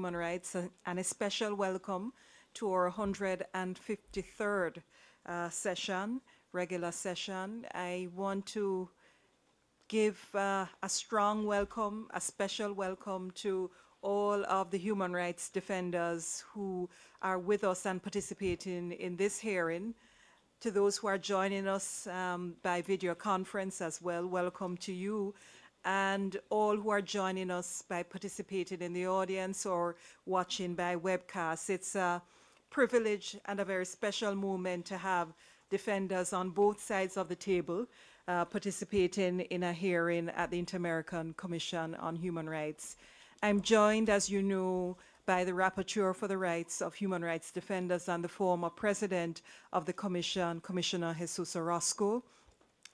Human Rights, and a special welcome to our 153rd uh, session, regular session. I want to give uh, a strong welcome, a special welcome to all of the human rights defenders who are with us and participating in this hearing. To those who are joining us um, by video conference as well, welcome to you and all who are joining us by participating in the audience or watching by webcast. It's a privilege and a very special moment to have defenders on both sides of the table uh, participating in a hearing at the Inter-American Commission on Human Rights. I'm joined, as you know, by the Rapporteur for the Rights of Human Rights Defenders and the former President of the Commission, Commissioner Jesus Orozco.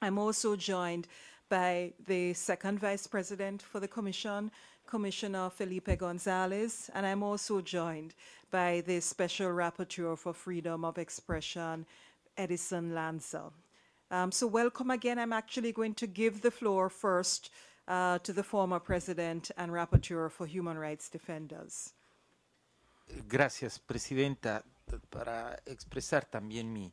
I'm also joined by the second vice president for the commission, Commissioner Felipe Gonzalez, and I'm also joined by the special rapporteur for freedom of expression, Edison Lanza. Um, so welcome again. I'm actually going to give the floor first uh, to the former president and rapporteur for human rights defenders. Gracias, Presidenta, para expresar también mi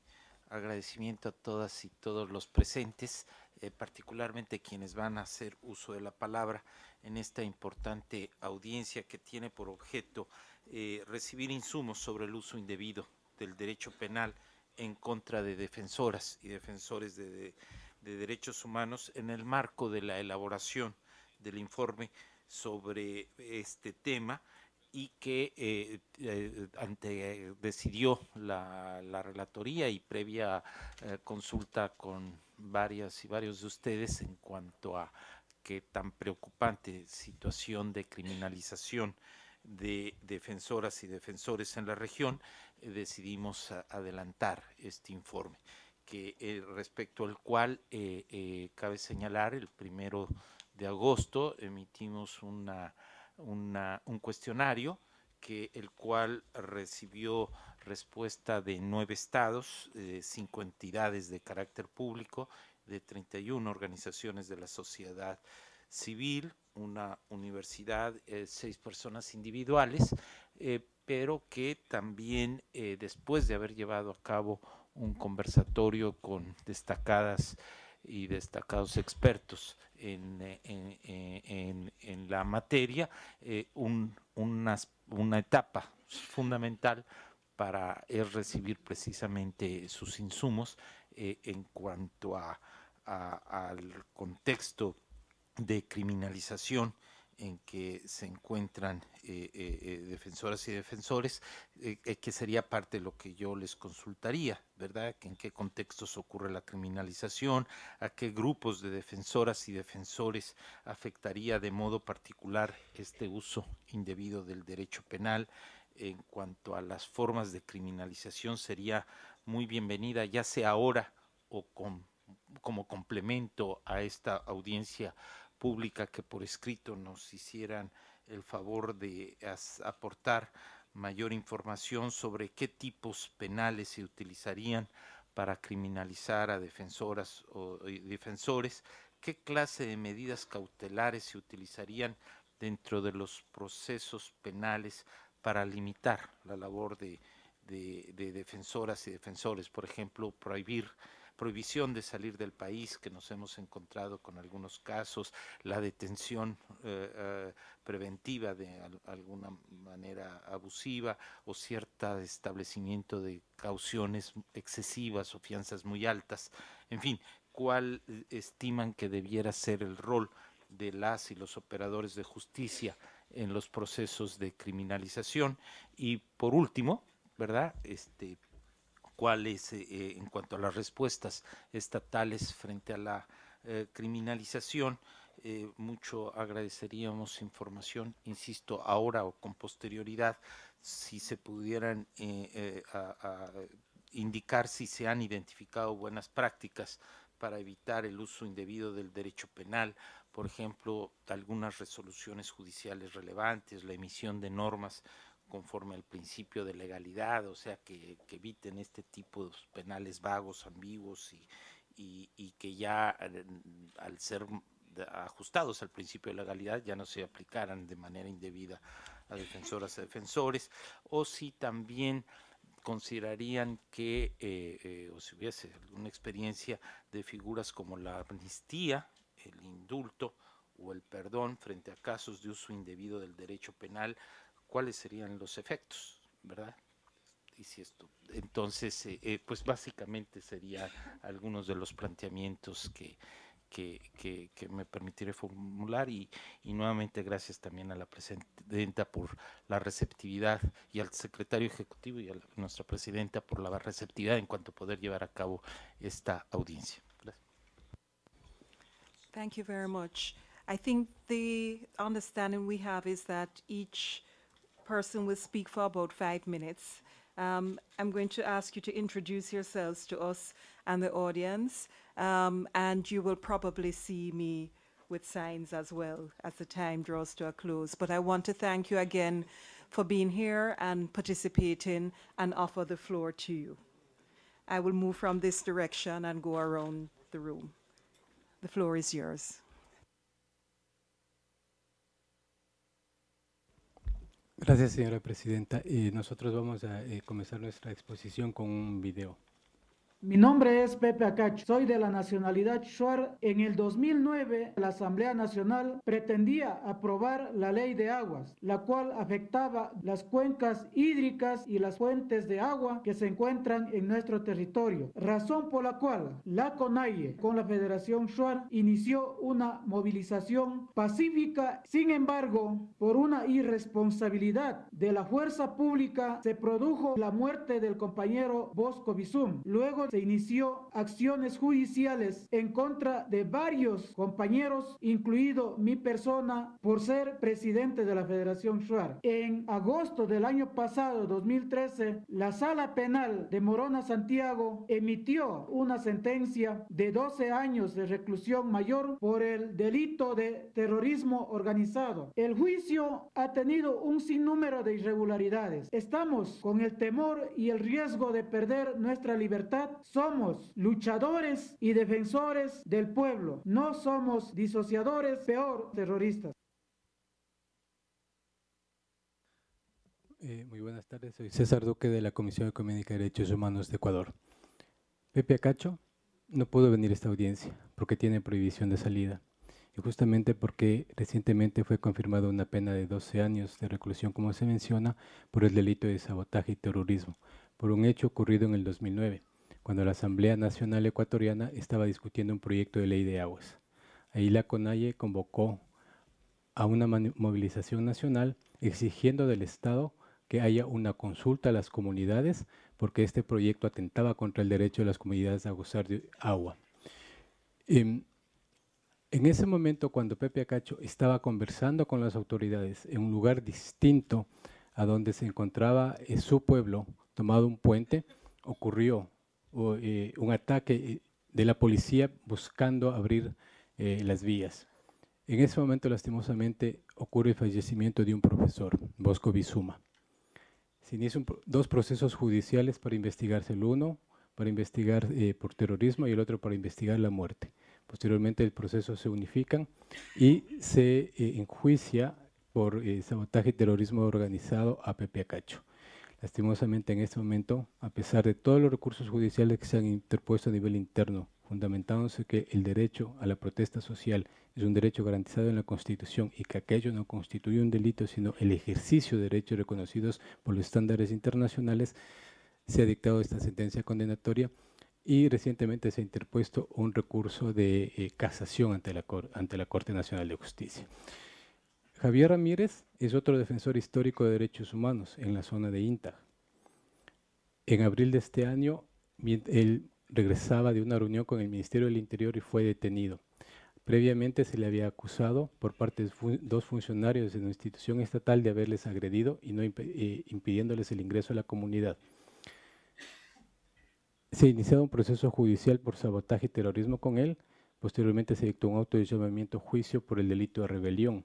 agradecimiento a todas y todos los presentes. Eh, particularmente quienes van a hacer uso de la palabra en esta importante audiencia que tiene por objeto eh, recibir insumos sobre el uso indebido del derecho penal en contra de defensoras y defensores de derechos humanos en el marco de la elaboración del informe sobre este tema y que eh, eh, ante, eh, decidió la, relatoría y previa consulta con varias y varios de ustedes en cuanto a qué tan preocupante situación de criminalización de defensoras y defensores en la región, decidimos adelantar este informe, que respecto al cual cabe señalar el primero de agosto emitimos una un cuestionario que el cual recibió respuesta de nueve estados, eh, cinco entidades de carácter público, de 31 organizaciones de la sociedad civil, una universidad, eh, seis personas individuales, eh, pero que también después de haber llevado a cabo un conversatorio con destacadas y destacados expertos en, la materia, eh, una, etapa fundamental para recibir precisamente sus insumos eh, en cuanto a, al contexto de criminalización en que se encuentran eh, eh, eh, defensoras y defensores, que sería parte de lo que yo les consultaría, ¿verdad? ¿En qué contextos ocurre la criminalización? ¿A qué grupos de defensoras y defensores afectaría de modo particular este uso indebido del derecho penal? En cuanto a las formas de criminalización, sería muy bienvenida, ya sea ahora o como complemento a esta audiencia pública que por escrito nos hicieran el favor de aportar mayor información sobre qué tipos penales se utilizarían para criminalizar a defensoras o eh, defensores, qué clase de medidas cautelares se utilizarían dentro de los procesos penales para limitar la labor de, de defensoras y defensores, por ejemplo, prohibir prohibición de salir del país, que nos hemos encontrado con algunos casos, la detención eh, eh, preventiva de alguna manera abusiva o cierto establecimiento de cauciones excesivas o fianzas muy altas. En fin, ¿cuál eh, estiman que debiera ser el rol de las y los operadores de justicia en los procesos de criminalización? Y por último, ¿verdad? Este, eh, eh, en cuanto a las respuestas estatales frente a la eh, criminalización. mucho agradeceríamos información, insisto, ahora o con posterioridad, si se pudieran indicar si se han identificado buenas prácticas para evitar el uso indebido del derecho penal, por ejemplo, algunas resoluciones judiciales relevantes, la emisión de normas conforme al principio de legalidad, o sea, que, eviten este tipo de penales vagos, ambiguos y, que ya eh, al, ser ajustados al principio de legalidad ya no se aplicaran de manera indebida a defensoras y defensores, o si también considerarían que, eh, eh, o si hubiese alguna experiencia de figuras como la amnistía, el indulto o el perdón frente a casos de uso indebido del derecho penal, cuáles serían los efectos, ¿verdad? Y si esto, entonces, eh, eh, pues básicamente serían algunos de los planteamientos que, que, que, me permitiré formular y, y, nuevamente gracias también a la presidenta por la receptividad y al secretario ejecutivo y a nuestra presidenta por la receptividad en cuanto a poder llevar a cabo esta audiencia. Thank you very much. I think the understanding we have that each person will speak for about five minutes. Um, I'm going to ask you to introduce yourselves to us and the audience, um, and you will probably see me with signs as well as the time draws to a close. But I want to thank you again for being here and participating and offer the floor to you. I will move from this direction and go around the room. The floor is yours. Gracias, señora presidenta. nosotros vamos a eh, comenzar nuestra exposición con un video. Mi nombre es Pepe Acacho, soy de la nacionalidad Shuar. En el 2009, la Asamblea Nacional pretendía aprobar la ley de aguas, la cual afectaba las cuencas hídricas y las fuentes de agua que se encuentran en nuestro territorio, razón por la cual la CONAIE con la Federación Shuar inició una movilización pacífica. Sin embargo, por una irresponsabilidad de la fuerza pública se produjo la muerte del compañero Bosco Bizum. Luego se inició acciones judiciales en contra de varios compañeros, incluido mi persona, por ser presidente de la Federación Shuar. En agosto del año pasado, 2013, la Sala Penal de Morona Santiago emitió una sentencia de 12 años de reclusión mayor por el delito de terrorismo organizado. El juicio ha tenido un sinnúmero de irregularidades. Estamos con el temor y el riesgo de perder nuestra libertad somos luchadores y defensores del pueblo. No somos disociadores, peor, terroristas. Eh, muy buenas tardes, soy César Duque de la Comisión Económica de Derechos Humanos de Ecuador. Pepe Acacho no pudo venir a esta audiencia porque tiene prohibición de salida y justamente porque recientemente fue confirmada una pena de 12 años de reclusión, como se menciona, por el delito de sabotaje y terrorismo, por un hecho ocurrido en el 2009 cuando la Asamblea Nacional Ecuatoriana estaba discutiendo un proyecto de ley de aguas. Ahí la CONAIE convocó a una movilización nacional exigiendo del Estado que haya una consulta a las comunidades porque este proyecto atentaba contra el derecho de las comunidades a gozar de agua. Em, en ese momento, cuando Pepe Acacho estaba conversando con las autoridades en un lugar distinto a donde se encontraba eh, su pueblo, tomado un puente, ocurrió eh, un ataque eh, de la policía buscando abrir eh, las vías. En ese momento, lastimosamente, ocurre el fallecimiento de un profesor, Bosco Bizuma. Se inician dos procesos judiciales para investigarse el uno, para investigar por terrorismo y el otro para investigar la muerte. Posteriormente el proceso se unifican y se enjuicia por sabotaje y terrorismo organizado a Pepe Acacho. Lastimosamente en este momento, a pesar de todos los recursos judiciales que se han interpuesto a nivel interno, fundamentándose que el derecho a la protesta social es un derecho garantizado en la Constitución y que aquello no constituye un delito, sino el ejercicio de derechos reconocidos por los estándares internacionales, se ha dictado esta sentencia condenatoria y recientemente se ha interpuesto un recurso de eh, casación ante la, ante la Corte Nacional de Justicia. Javier Ramírez es otro defensor histórico de derechos humanos en la zona de INTA. En abril de este año, él regresaba de una reunión con el Ministerio del Interior y fue detenido. Previamente se le había acusado por parte de dos funcionarios de una institución estatal de haberles agredido y no eh, impidiéndoles el ingreso a la comunidad. Se iniciado un proceso judicial por sabotaje y terrorismo con él. Posteriormente se dictó un auto de llamamiento a juicio por el delito de rebelión.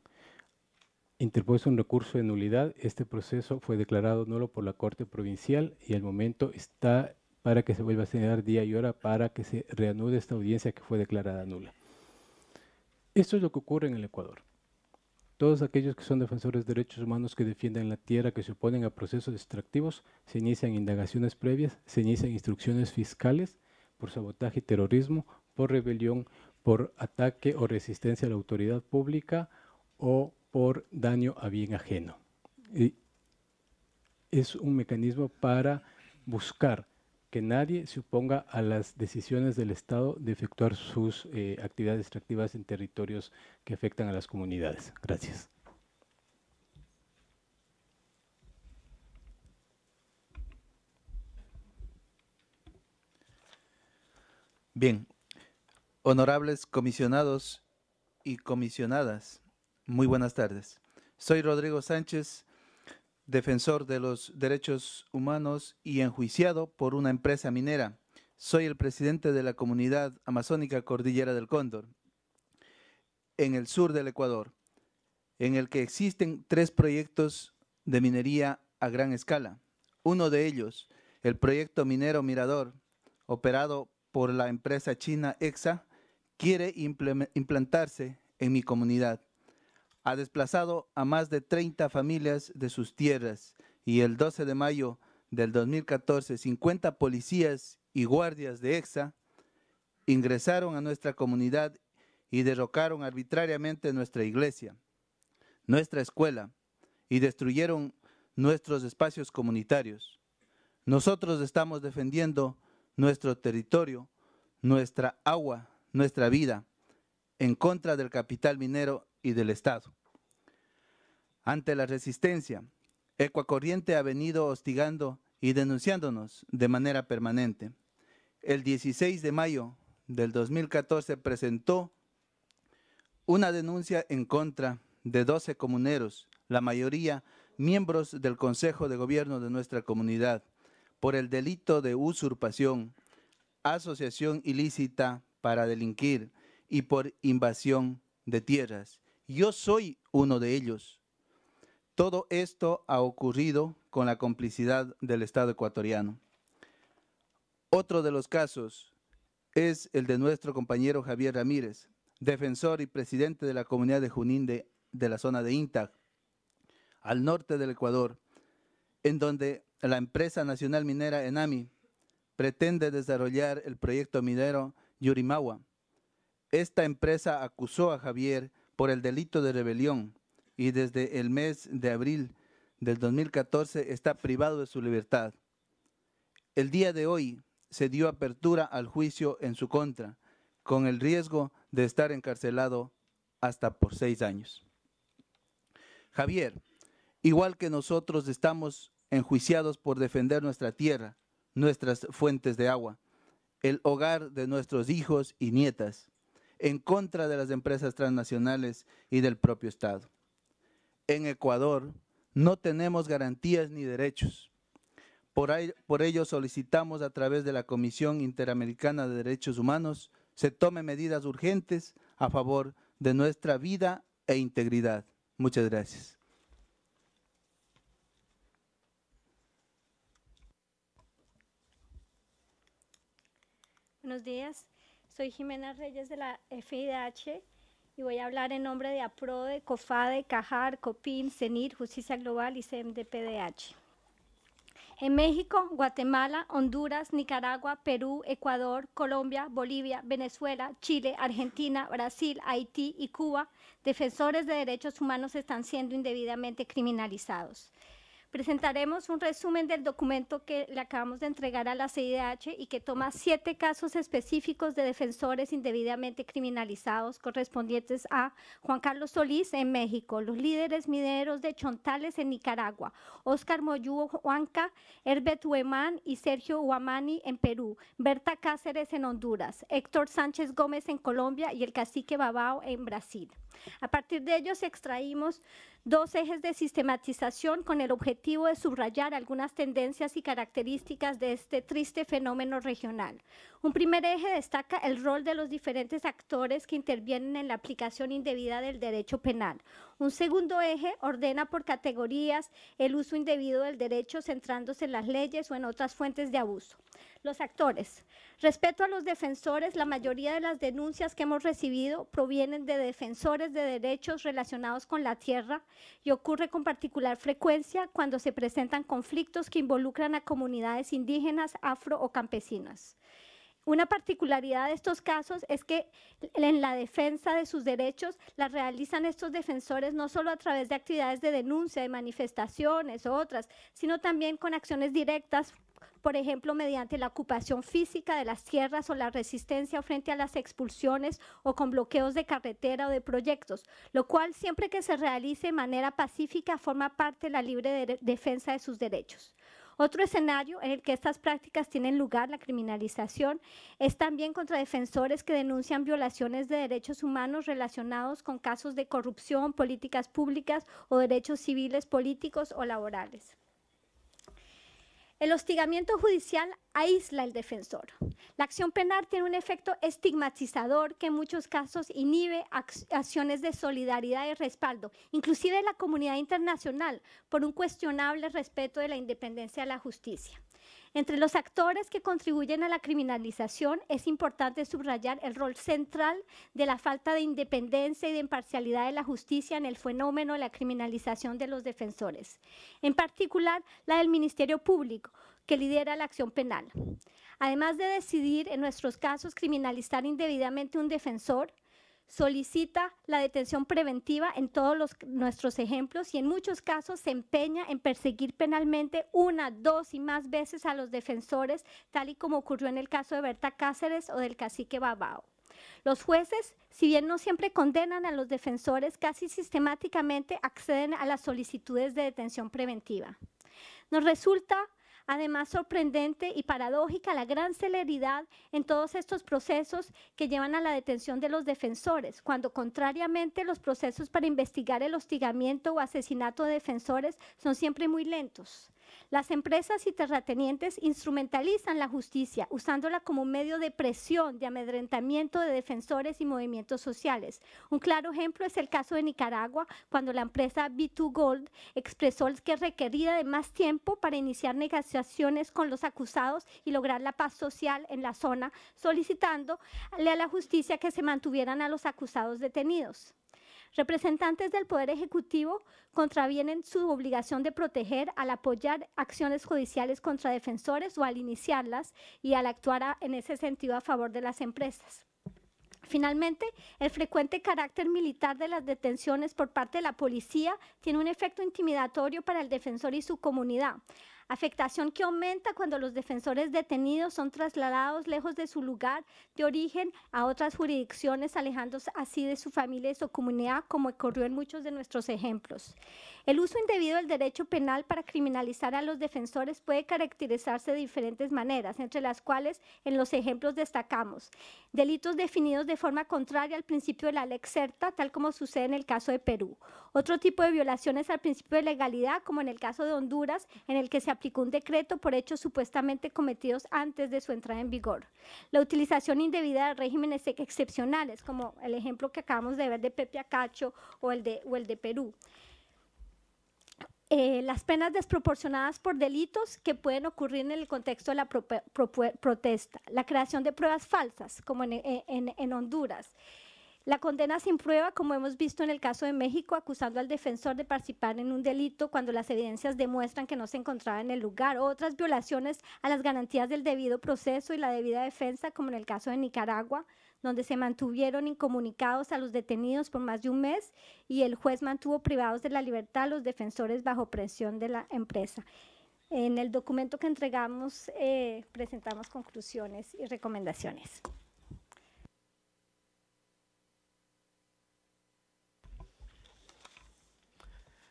Interpuesto un recurso de nulidad, este proceso fue declarado nulo por la Corte Provincial y al momento está para que se vuelva a señalar día y hora para que se reanude esta audiencia que fue declarada nula. Esto es lo que ocurre en el Ecuador. Todos aquellos que son defensores de derechos humanos que defienden la tierra, que se oponen a procesos extractivos, se inician indagaciones previas, se inician instrucciones fiscales por sabotaje y terrorismo, por rebelión, por ataque o resistencia a la autoridad pública o por daño a bien ajeno. es un mecanismo para buscar que nadie se oponga a las decisiones del Estado de efectuar sus eh, actividades extractivas en territorios que afectan a las comunidades. Gracias. Bien, honorables comisionados y comisionadas, muy buenas tardes. Soy Rodrigo Sánchez, defensor de los derechos humanos y enjuiciado por una empresa minera. Soy el presidente de la comunidad amazónica Cordillera del Cóndor, en el sur del Ecuador, en el que existen tres proyectos de minería a gran escala. Uno de ellos, el proyecto minero Mirador, operado por la empresa china EXA, quiere implantarse en mi comunidad ha desplazado a más de 30 familias de sus tierras y el 12 de mayo del 2014 50 policías y guardias de EXA ingresaron a nuestra comunidad y derrocaron arbitrariamente nuestra iglesia, nuestra escuela y destruyeron nuestros espacios comunitarios. Nosotros estamos defendiendo nuestro territorio, nuestra agua, nuestra vida, en contra del capital minero y del Estado ante la resistencia. Ecuacorriente ha venido hostigando y denunciándonos de manera permanente. El 16 de mayo del 2014 presentó una denuncia en contra de 12 comuneros, la mayoría miembros del Consejo de Gobierno de nuestra comunidad, por el delito de usurpación, asociación ilícita para delinquir y por invasión de tierras. Yo soy uno de ellos. Todo esto ha ocurrido con la complicidad del Estado ecuatoriano. Otro de los casos es el de nuestro compañero Javier Ramírez, defensor y presidente de la comunidad de Junín de, la zona de Intac, al norte del Ecuador, en donde la empresa nacional minera Enami pretende desarrollar el proyecto minero Yurimawa. Esta empresa acusó a Javier por el delito de rebelión y desde el mes de abril del 2014 está privado de su libertad. El día de hoy se dio apertura al juicio en su contra, con el riesgo de estar encarcelado hasta por seis años. Javier, igual que nosotros estamos enjuiciados por defender nuestra tierra, nuestras fuentes de agua, el hogar de nuestros hijos y nietas, en contra de las empresas transnacionales y del propio Estado en Ecuador no tenemos garantías ni derechos. Por, ello solicitamos a través de la Comisión Interamericana de Derechos Humanos se tome medidas urgentes a favor de nuestra vida e integridad. Muchas gracias. Buenos días, soy Jimena Reyes de la FIDH y voy a hablar en nombre de APRODE, COFADE, CAJAR, COPIN, CENIR, Justicia Global y CMDPDH. En México, Guatemala, Honduras, Nicaragua, Perú, Ecuador, Colombia, Bolivia, Venezuela, Chile, Argentina, Brasil, Haití y Cuba, defensores de derechos humanos están siendo indebidamente criminalizados presentaremos un resumen del documento que le acabamos de entregar a la CIDH y que toma siete casos específicos de defensores indebidamente criminalizados correspondientes a Juan Carlos Solís en México, los líderes mineros de Chontales en Nicaragua, Oscar Moyú Huanca, Herbert Huemán y Sergio Huamani en Perú, Berta Cáceres en Honduras, Héctor Sánchez Gómez en Colombia y el cacique Babao en Brasil. A partir de ellos extraímos dos ejes de sistematización con el objetivo de subrayar algunas tendencias y características de este triste fenómeno regional. Un primer eje destaca el rol de los diferentes actores que intervienen en la aplicación indebida del derecho penal. Un segundo eje ordena por categorías el uso indebido del derecho centrándose en las leyes o en otras fuentes de abuso. Los actores. Respecto a los defensores, la mayoría de las denuncias que hemos recibido provienen de defensores de derechos relacionados con la tierra y ocurre con particular frecuencia cuando se presentan conflictos que involucran a comunidades indígenas, afro o campesinas. Una particularidad de estos casos es que en la defensa de sus derechos las realizan estos defensores no solo a través de actividades de denuncia, de manifestaciones o otras, sino también con acciones directas por ejemplo, mediante la ocupación física de las tierras o la resistencia frente a las expulsiones o con bloqueos de carretera o de proyectos, lo cual siempre que se realice de manera pacífica forma parte de la libre defensa de sus derechos. Otro escenario en el que estas prácticas tienen lugar, la criminalización, es también contra defensores que denuncian violaciones de derechos humanos relacionados con casos de corrupción, políticas públicas o derechos civiles, políticos o laborales. El hostigamiento judicial aísla al defensor. La acción penal tiene un efecto estigmatizador que en muchos casos inhibe acciones de solidaridad y respaldo, inclusive de la comunidad internacional, por un cuestionable respeto de la independencia de la justicia. Entre los actores que contribuyen a la criminalización es importante subrayar el rol central de la falta de independencia y de imparcialidad de la justicia en el fenómeno de la criminalización de los defensores, en particular la del Ministerio Público, que lidera la acción penal. Además de decidir en nuestros casos criminalizar indebidamente un defensor, solicita la detención preventiva en todos los, nuestros ejemplos y en muchos casos se empeña en perseguir penalmente una, dos y más veces a los defensores, tal y como ocurrió en el caso de Berta Cáceres o del cacique Babao. Los jueces, si bien no siempre condenan a los defensores, casi sistemáticamente acceden a las solicitudes de detención preventiva. Nos resulta Además, sorprendente y paradójica la gran celeridad en todos estos procesos que llevan a la detención de los defensores, cuando contrariamente los procesos para investigar el hostigamiento o asesinato de defensores son siempre muy lentos. Las empresas y terratenientes instrumentalizan la justicia usándola como medio de presión, de amedrentamiento de defensores y movimientos sociales. Un claro ejemplo es el caso de Nicaragua, cuando la empresa B2 Gold expresó que requería de más tiempo para iniciar negociaciones con los acusados y lograr la paz social en la zona, solicitando a la justicia que se mantuvieran a los acusados detenidos. Representantes del Poder Ejecutivo contravienen su obligación de proteger al apoyar acciones judiciales contra defensores o al iniciarlas y al actuar en ese sentido a favor de las empresas. Finalmente, el frecuente carácter militar de las detenciones por parte de la policía tiene un efecto intimidatorio para el defensor y su comunidad afectación que aumenta cuando los defensores detenidos son trasladados lejos de su lugar de origen a otras jurisdicciones, alejándose así de su familia y su comunidad, como ocurrió en muchos de nuestros ejemplos. El uso indebido del derecho penal para criminalizar a los defensores puede caracterizarse de diferentes maneras, entre las cuales en los ejemplos destacamos delitos definidos de forma contraria al principio de la ley exerta, tal como sucede en el caso de Perú. Otro tipo de violaciones al principio de legalidad, como en el caso de Honduras, en el que se aplicó un decreto por hechos supuestamente cometidos antes de su entrada en vigor. La utilización indebida de regímenes excepcionales, como el ejemplo que acabamos de ver de Pepe Acacho o el de, o el de Perú. Eh, las penas desproporcionadas por delitos que pueden ocurrir en el contexto de la protesta, la creación de pruebas falsas, como en, en, en Honduras, la condena sin prueba, como hemos visto en el caso de México, acusando al defensor de participar en un delito cuando las evidencias demuestran que no se encontraba en el lugar, otras violaciones a las garantías del debido proceso y la debida defensa, como en el caso de Nicaragua, donde se mantuvieron incomunicados a los detenidos por más de un mes y el juez mantuvo privados de la libertad a los defensores bajo presión de la empresa. En el documento que entregamos eh, presentamos conclusiones y recomendaciones.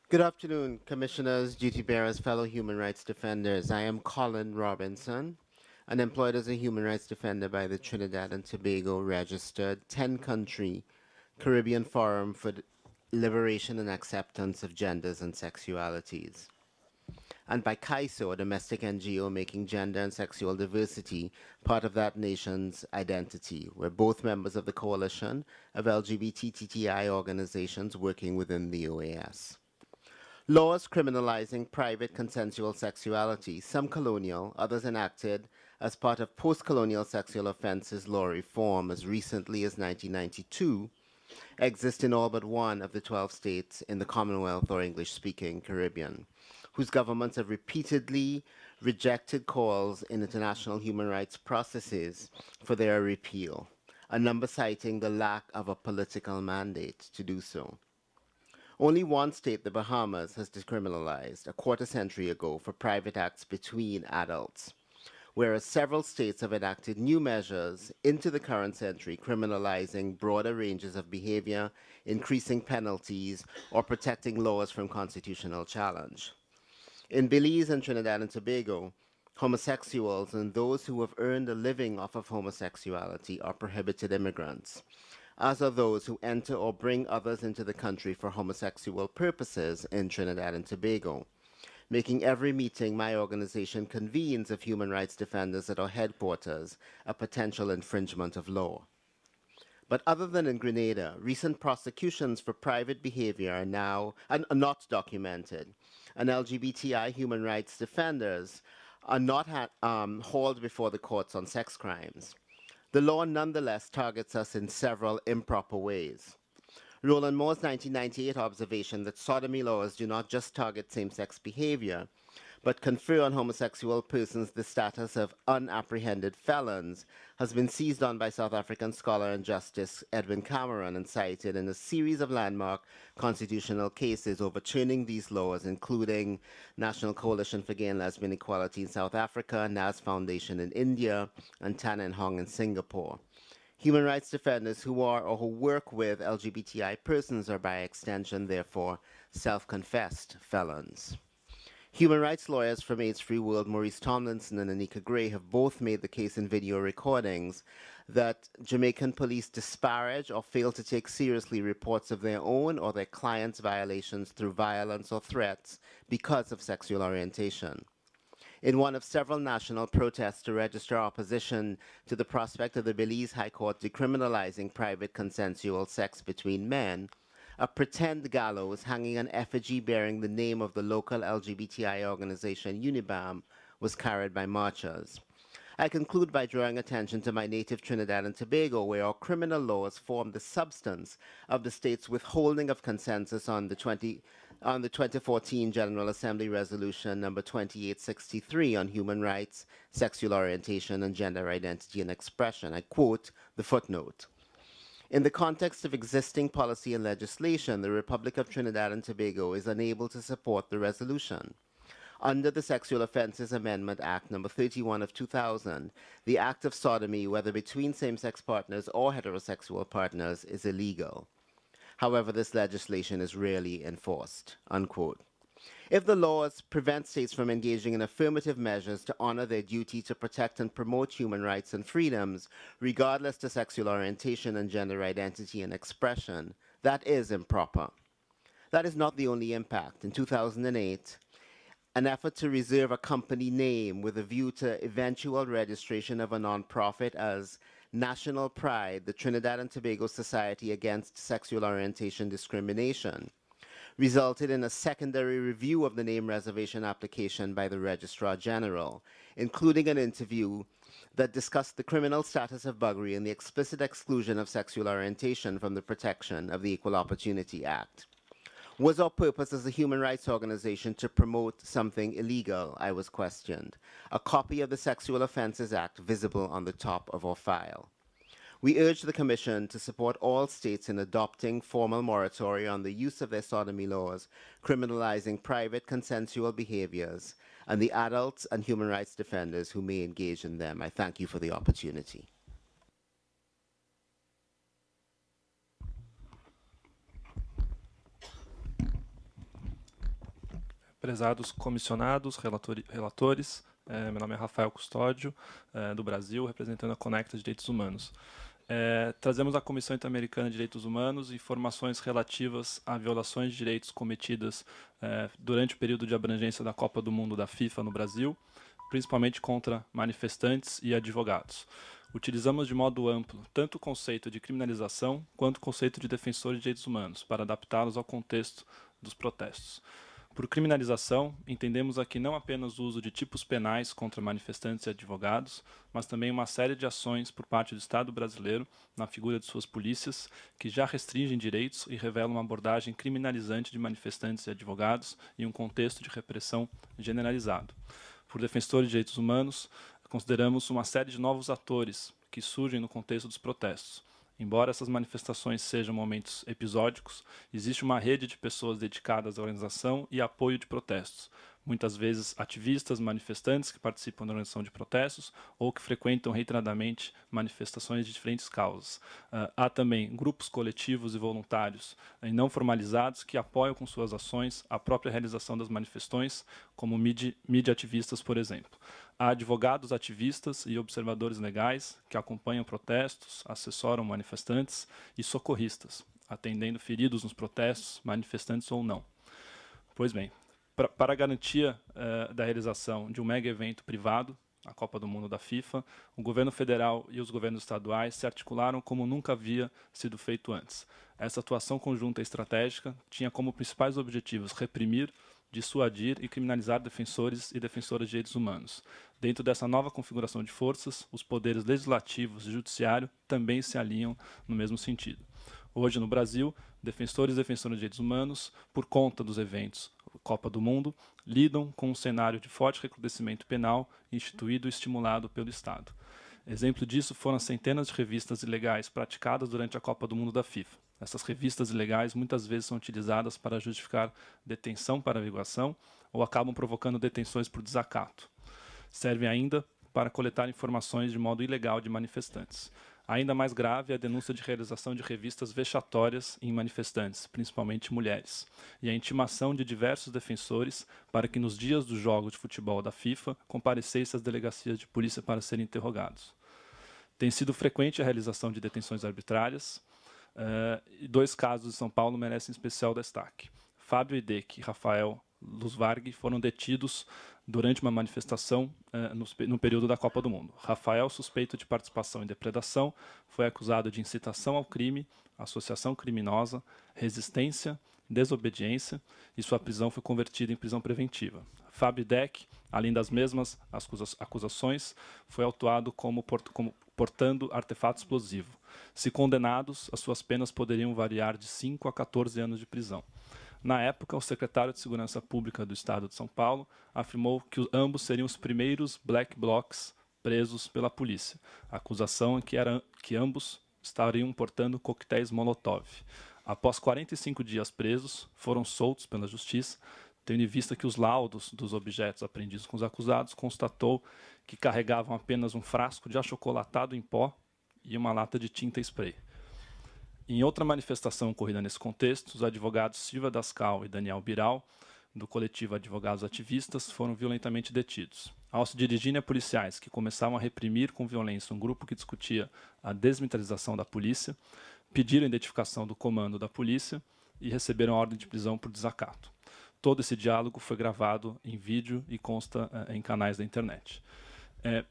Good afternoon, Commissioners, duty bearers, fellow human rights defenders. I am Colin Robinson, unemployed employed as a human rights defender by the Trinidad and Tobago registered 10 country Caribbean Forum for Liberation and Acceptance of Genders and Sexualities. And by CAISO, a domestic NGO making gender and sexual diversity part of that nation's identity. We're both members of the coalition of LGBTTI organizations working within the OAS. Laws criminalizing private consensual sexuality, some colonial, others enacted as part of post colonial sexual offenses law reform as recently as 1992, exist in all but one of the 12 states in the Commonwealth or English speaking Caribbean, whose governments have repeatedly rejected calls in international human rights processes for their repeal, a number citing the lack of a political mandate to do so. Only one state, the Bahamas, has decriminalized a quarter century ago for private acts between adults, whereas several states have enacted new measures into the current century criminalizing broader ranges of behavior, increasing penalties, or protecting laws from constitutional challenge. In Belize and Trinidad and Tobago, homosexuals and those who have earned a living off of homosexuality are prohibited immigrants as are those who enter or bring others into the country for homosexual purposes in Trinidad and Tobago. Making every meeting my organization convenes of human rights defenders at our headquarters a potential infringement of law. But other than in Grenada, recent prosecutions for private behavior are now are not documented, and LGBTI human rights defenders are not um, hauled before the courts on sex crimes the law nonetheless targets us in several improper ways. Roland Moore's 1998 observation that sodomy laws do not just target same-sex behavior, but confer on homosexual persons the status of unapprehended felons, has been seized on by South African scholar and justice Edwin Cameron and cited in a series of landmark constitutional cases overturning these laws, including National Coalition for Gay and Lesbian Equality in South Africa, NAS Foundation in India, and Tan and Hong in Singapore. Human rights defenders who are or who work with LGBTI persons are, by extension, therefore, self confessed felons. Human rights lawyers from AIDS Free World, Maurice Tomlinson and Anika Gray, have both made the case in video recordings that Jamaican police disparage or fail to take seriously reports of their own or their clients' violations through violence or threats because of sexual orientation. In one of several national protests to register opposition to the prospect of the Belize High Court decriminalizing private consensual sex between men, a pretend gallows hanging an effigy bearing the name of the local LGBTI organization Unibam was carried by marchers. I conclude by drawing attention to my native Trinidad and Tobago, where our criminal laws form the substance of the state's withholding of consensus on the 20, on the 2014 General Assembly Resolution number 2863 on human rights, sexual orientation, and gender identity and expression. I quote the footnote. In the context of existing policy and legislation, the Republic of Trinidad and Tobago is unable to support the resolution. Under the Sexual Offences Amendment Act No. 31 of 2000, the act of sodomy, whether between same sex partners or heterosexual partners, is illegal. However, this legislation is rarely enforced. Unquote if the laws prevent states from engaging in affirmative measures to honor their duty to protect and promote human rights and freedoms, regardless to sexual orientation and gender identity and expression, that is improper. That is not the only impact. In 2008, an effort to reserve a company name with a view to eventual registration of a nonprofit as National Pride, the Trinidad and Tobago Society Against Sexual Orientation Discrimination, resulted in a secondary review of the name reservation application by the Registrar General, including an interview that discussed the criminal status of buggery and the explicit exclusion of sexual orientation from the protection of the Equal Opportunity Act. Was our purpose as a human rights organization to promote something illegal? I was questioned. A copy of the Sexual Offences Act visible on the top of our file. We urge the Commission to support all states in adopting formal moratoria on the use of their sodomy laws, criminalizing private consensual behaviors, and the adults and human rights defenders who may engage in them. I thank you for the opportunity. Prezados comissionados, relator, relatores, eh, meu nome é Rafael Custódio, eh, do Brasil, representando a Conecta Direitos Humanos. É, trazemos à Comissão Interamericana de Direitos Humanos informações relativas a violações de direitos cometidas é, durante o período de abrangência da Copa do Mundo da FIFA no Brasil, principalmente contra manifestantes e advogados. Utilizamos de modo amplo tanto o conceito de criminalização quanto o conceito de defensor de direitos humanos para adaptá-los ao contexto dos protestos. Por criminalização, entendemos aqui não apenas o uso de tipos penais contra manifestantes e advogados, mas também uma série de ações por parte do Estado brasileiro, na figura de suas polícias, que já restringem direitos e revelam uma abordagem criminalizante de manifestantes e advogados em um contexto de repressão generalizado. Por defensores de direitos humanos, consideramos uma série de novos atores que surgem no contexto dos protestos, Embora essas manifestações sejam momentos episódicos, existe uma rede de pessoas dedicadas à organização e apoio de protestos, muitas vezes ativistas, manifestantes que participam da organização de protestos ou que frequentam reiteradamente manifestações de diferentes causas. Uh, há também grupos coletivos e voluntários uh, não formalizados que apoiam com suas ações a própria realização das manifestações, como mídia ativistas, por exemplo. Há advogados ativistas e observadores legais que acompanham protestos, assessoram manifestantes e socorristas, atendendo feridos nos protestos, manifestantes ou não. Pois bem, para para garantia uh, da realização de um mega evento privado, a Copa do Mundo da FIFA, o governo federal e os governos estaduais se articularam como nunca havia sido feito antes. Essa atuação conjunta estratégica tinha como principais objetivos reprimir, dissuadir e criminalizar defensores e defensoras de direitos humanos. Dentro dessa nova configuração de forças, os poderes legislativos e judiciário também se alinham no mesmo sentido. Hoje, no Brasil, defensores e defensoras de direitos humanos, por conta dos eventos Copa do Mundo, lidam com um cenário de forte recrudescimento penal instituído e estimulado pelo Estado. Exemplo disso foram as centenas de revistas ilegais praticadas durante a Copa do Mundo da FIFA. Essas revistas ilegais muitas vezes são utilizadas para justificar detenção para averiguação ou acabam provocando detenções por desacato. Servem ainda para coletar informações de modo ilegal de manifestantes. Ainda mais grave é a denúncia de realização de revistas vexatórias em manifestantes, principalmente mulheres, e a intimação de diversos defensores para que nos dias dos jogos de futebol da FIFA comparecessem às delegacias de polícia para serem interrogados. Tem sido frequente a realização de detenções arbitrárias, uh, e dois casos de São Paulo merecem especial destaque. Fábio Idec e Rafael Luzvarg foram detidos durante uma manifestação eh, no, no, período da Copa do Mundo. Rafael, suspeito de participação em depredação, foi acusado de incitação ao crime, associação criminosa, resistência, desobediência e sua prisão foi convertida em prisão preventiva. Fábio Deck, além das mesmas acusações, foi autuado como, port como portando artefato explosivo. Se condenados, as suas penas poderiam variar de 5 a 14 anos de prisão. Na época, o secretário de Segurança Pública do Estado de São Paulo afirmou que ambos seriam os primeiros black blocs presos pela polícia. A acusação é que, era, que ambos estariam portando coquetéis Molotov. Após 45 dias presos, foram soltos pela justiça, tendo em vista que os laudos dos objetos apreendidos com os acusados constatou que carregavam apenas um frasco de achocolatado em pó e uma lata de tinta spray. Em outra manifestação ocorrida nesse contexto, os advogados Silva Dascal e Daniel Biral, do coletivo Advogados Ativistas, foram violentamente detidos. Ao se dirigirem a policiais que começavam a reprimir com violência um grupo que discutia a desmilitarização da polícia, pediram a identificação do comando da polícia e receberam a ordem de prisão por desacato. Todo esse diálogo foi gravado em vídeo e consta eh, em canais da internet. É,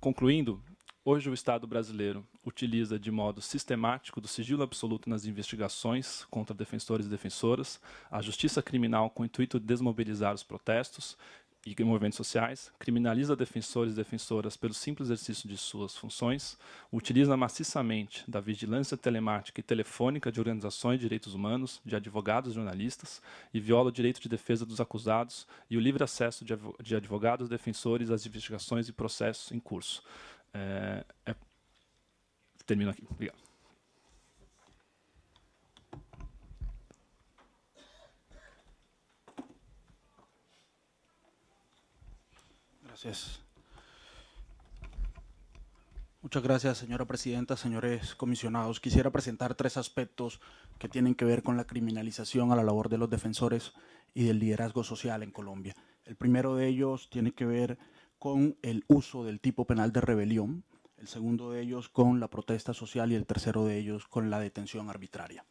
concluindo, Hoje, o Estado brasileiro utiliza de modo sistemático do sigilo absoluto nas investigações contra defensores e defensoras, a justiça criminal com o intuito de desmobilizar os protestos e movimentos sociais, criminaliza defensores e defensoras pelo simples exercício de suas funções, utiliza maciçamente da vigilância telemática e telefônica de organizações de direitos humanos, de advogados e jornalistas, e viola o direito de defesa dos acusados e o livre acesso de advogados e defensores às investigações e processos em curso. Eh, eh, termino aquí. Gracias. Muchas gracias, señora presidenta, señores comisionados. Quisiera presentar tres aspectos que tienen que ver con la criminalización a la labor de los defensores y del liderazgo social en Colombia. El primero de ellos tiene que ver con el uso del tipo penal de rebelión, el segundo de ellos con la protesta social y el tercero de ellos con la detención arbitraria.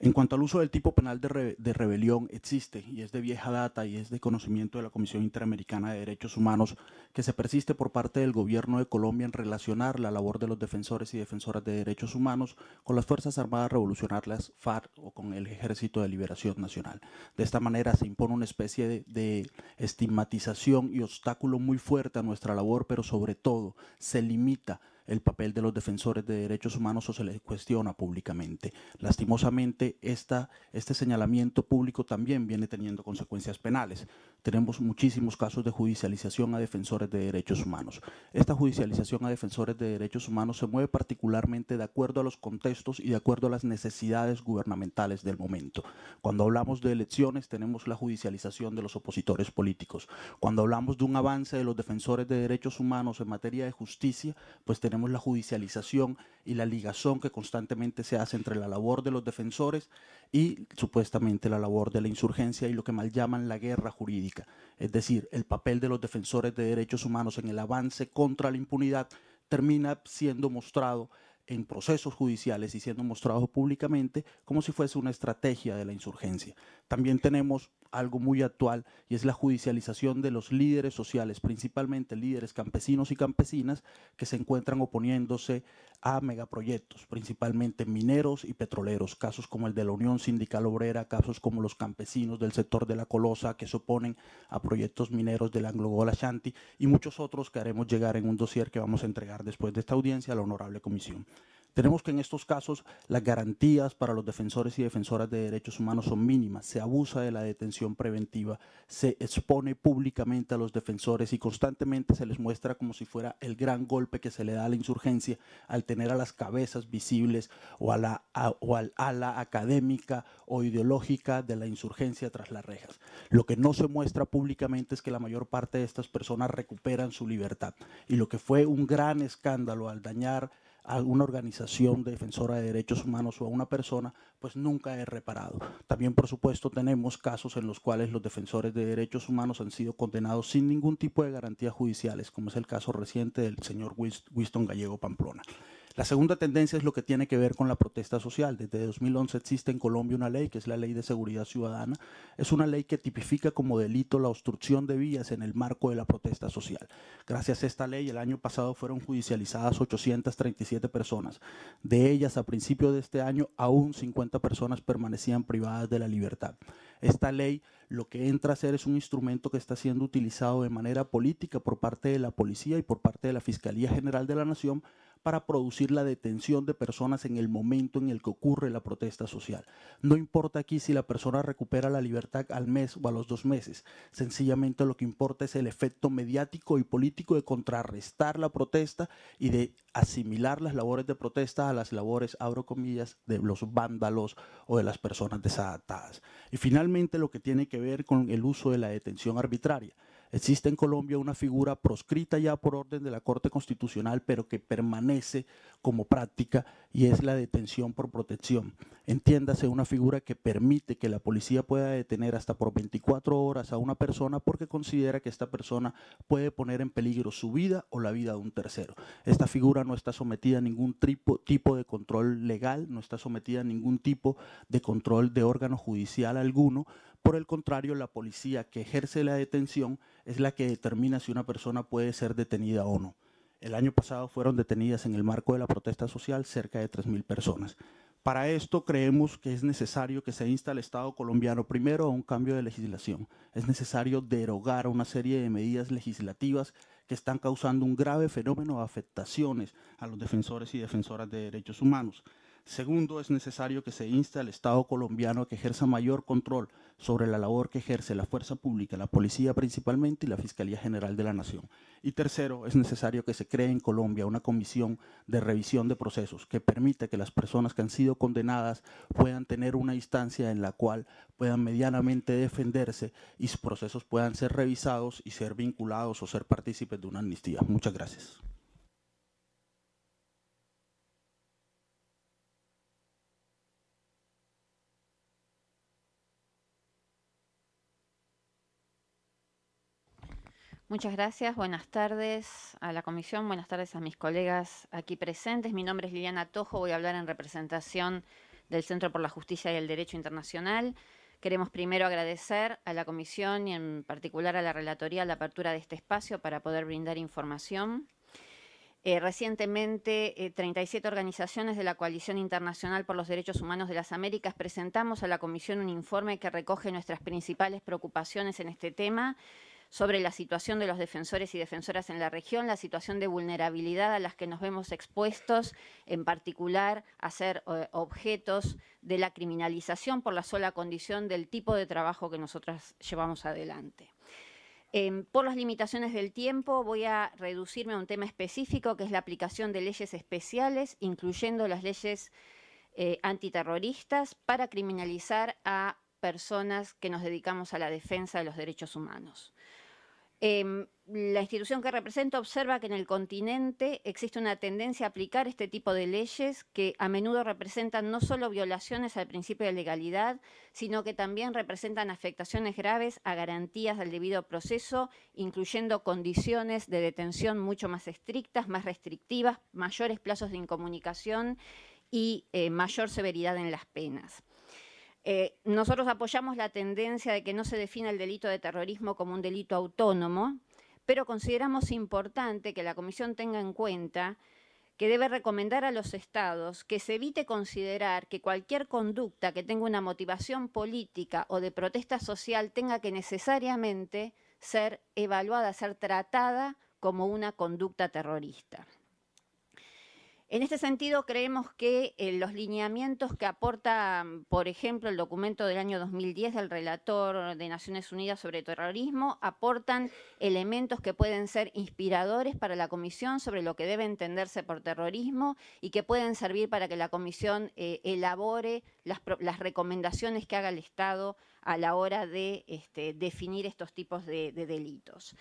En cuanto al uso del tipo penal de, rebelión, existe y es de vieja data y es de conocimiento de la Comisión Interamericana de Derechos Humanos que se persiste por parte del gobierno de Colombia en relacionar la labor de los defensores y defensoras de derechos humanos con las Fuerzas Armadas Revolucionarias FARC o con el Ejército de Liberación Nacional. De esta manera se impone una especie de, de estigmatización y obstáculo muy fuerte a nuestra labor, pero sobre todo se limita el papel de los defensores de derechos humanos o se les cuestiona públicamente. Lastimosamente, esta, este señalamiento público también viene teniendo consecuencias penales. Tenemos muchísimos casos de judicialización a defensores de derechos humanos. Esta judicialización a defensores de derechos humanos se mueve particularmente de acuerdo a los contextos y de acuerdo a las necesidades gubernamentales del momento. Cuando hablamos de elecciones tenemos la judicialización de los opositores políticos. Cuando hablamos de un avance de los defensores de derechos humanos en materia de justicia, pues tenemos la judicialización y la ligazón que constantemente se hace entre la labor de los defensores y supuestamente la labor de la insurgencia y lo que mal llaman la guerra jurídica, es decir, el papel de los defensores de derechos humanos en el avance contra la impunidad termina siendo mostrado en procesos judiciales y siendo mostrado públicamente como si fuese una estrategia de la insurgencia. También tenemos algo muy actual y es la judicialización de los líderes sociales, principalmente líderes campesinos y campesinas que se encuentran oponiéndose a megaproyectos, principalmente mineros y petroleros, casos como el de la Unión Sindical Obrera, casos como los campesinos del sector de la Colosa que se oponen a proyectos mineros del Anglo-Gola y muchos otros que haremos llegar en un dossier que vamos a entregar después de esta audiencia a la Honorable Comisión. Tenemos que en estos casos las garantías para los defensores y defensoras de derechos humanos son mínimas, se abusa de la detención preventiva, se expone públicamente a los defensores y constantemente se les muestra como si fuera el gran golpe que se le da a la insurgencia al tener a las cabezas visibles o a la, al, ala académica o ideológica de la insurgencia tras las rejas. Lo que no se muestra públicamente es que la mayor parte de estas personas recuperan su libertad y lo que fue un gran escándalo al dañar a una organización defensora de derechos humanos o a una persona, pues nunca es reparado. También, por supuesto, tenemos casos en los cuales los defensores de derechos humanos han sido condenados sin ningún tipo de garantías judiciales, como es el caso reciente del señor Winston Gallego Pamplona. La segunda tendencia es lo que tiene que ver con la protesta social. Desde 2011 existe en Colombia una ley que es la Ley de Seguridad Ciudadana. Es una ley que tipifica como delito la obstrucción de vías en el marco de la protesta social. Gracias a esta ley, el año pasado fueron judicializadas 837 personas. De ellas, a principio de este año, aún 50 personas permanecían privadas de la libertad. Esta ley lo que entra a ser es un instrumento que está siendo utilizado de manera política por parte de la policía y por parte de la Fiscalía General de la Nación para producir la detención de personas en el momento en el que ocurre la protesta social. No importa aquí si la persona recupera la libertad al mes o a los dos meses. Sencillamente lo que importa es el efecto mediático y político de contrarrestar la protesta y de asimilar las labores de protesta a las labores, abro comillas, de los vándalos o de las personas desadaptadas. Y finalmente lo que tiene que ver con el uso de la detención arbitraria. Existe en Colombia una figura proscrita ya por orden de la Corte Constitucional, pero que permanece como práctica y es la detención por protección. Entiéndase, una figura que permite que la policía pueda detener hasta por 24 horas a una persona porque considera que esta persona puede poner en peligro su vida o la vida de un tercero. Esta figura no está sometida a ningún tipo de control legal, no está sometida a ningún tipo de control de órgano judicial alguno, por el contrario, la policía que ejerce la detención es la que determina si una persona puede ser detenida o no. El año pasado fueron detenidas en el marco de la protesta social cerca de 3.000 personas. Para esto creemos que es necesario que se instale al Estado colombiano primero a un cambio de legislación. Es necesario derogar una serie de medidas legislativas que están causando un grave fenómeno de afectaciones a los defensores y defensoras de derechos humanos. Segundo, es necesario que se inste al Estado colombiano a que ejerza mayor control sobre la labor que ejerce la fuerza pública, la policía principalmente y la Fiscalía General de la Nación. Y tercero, es necesario que se cree en Colombia una comisión de revisión de procesos que permita que las personas que han sido condenadas puedan tener una instancia en la cual puedan medianamente defenderse y sus procesos puedan ser revisados y ser vinculados o ser partícipes de una amnistía. Muchas gracias. Muchas gracias, buenas tardes a la comisión, buenas tardes a mis colegas aquí presentes. Mi nombre es Liliana Tojo, voy a hablar en representación del Centro por la Justicia y el Derecho Internacional. Queremos primero agradecer a la comisión y en particular a la relatoría la apertura de este espacio para poder brindar información. Eh, recientemente, 37 eh, organizaciones de la Coalición Internacional por los Derechos Humanos de las Américas presentamos a la Comisión un informe que recoge nuestras principales preocupaciones en este tema sobre la situación de los defensores y defensoras en la región, la situación de vulnerabilidad a las que nos vemos expuestos, en particular a ser eh, objetos de la criminalización por la sola condición del tipo de trabajo que nosotras llevamos adelante. Em, por las limitaciones del tiempo voy a reducirme a un tema específico que es la aplicación de leyes especiales, incluyendo las leyes eh, antiterroristas, para criminalizar a personas que nos dedicamos a la defensa de los derechos humanos. Em, la institución que represento observa que en el continente existe una tendencia a aplicar este tipo de leyes que a menudo representan no solo violaciones al principio de legalidad, sino que también representan afectaciones graves a garantías del debido proceso, incluyendo condiciones de detención mucho más estrictas, más restrictivas, mayores plazos de incomunicación y eh, mayor severidad en las penas. Eh, nosotros apoyamos la tendencia de que no se defina el delito de terrorismo como un delito autónomo, pero consideramos importante que la Comisión tenga en cuenta que debe recomendar a los estados que se evite considerar que cualquier conducta que tenga una motivación política o de protesta social tenga que necesariamente ser evaluada, ser tratada como una conducta terrorista. En este sentido, creemos que eh, los lineamientos que aporta, mm, por ejemplo, el documento del año 2010 del relator de Naciones Unidas sobre terrorismo, aportan elementos que pueden ser inspiradores para la Comisión sobre lo que debe entenderse por terrorismo y que pueden servir para que la Comisión eh, elabore las, recomendaciones que haga el Estado a la hora de este, definir estos tipos de delitos.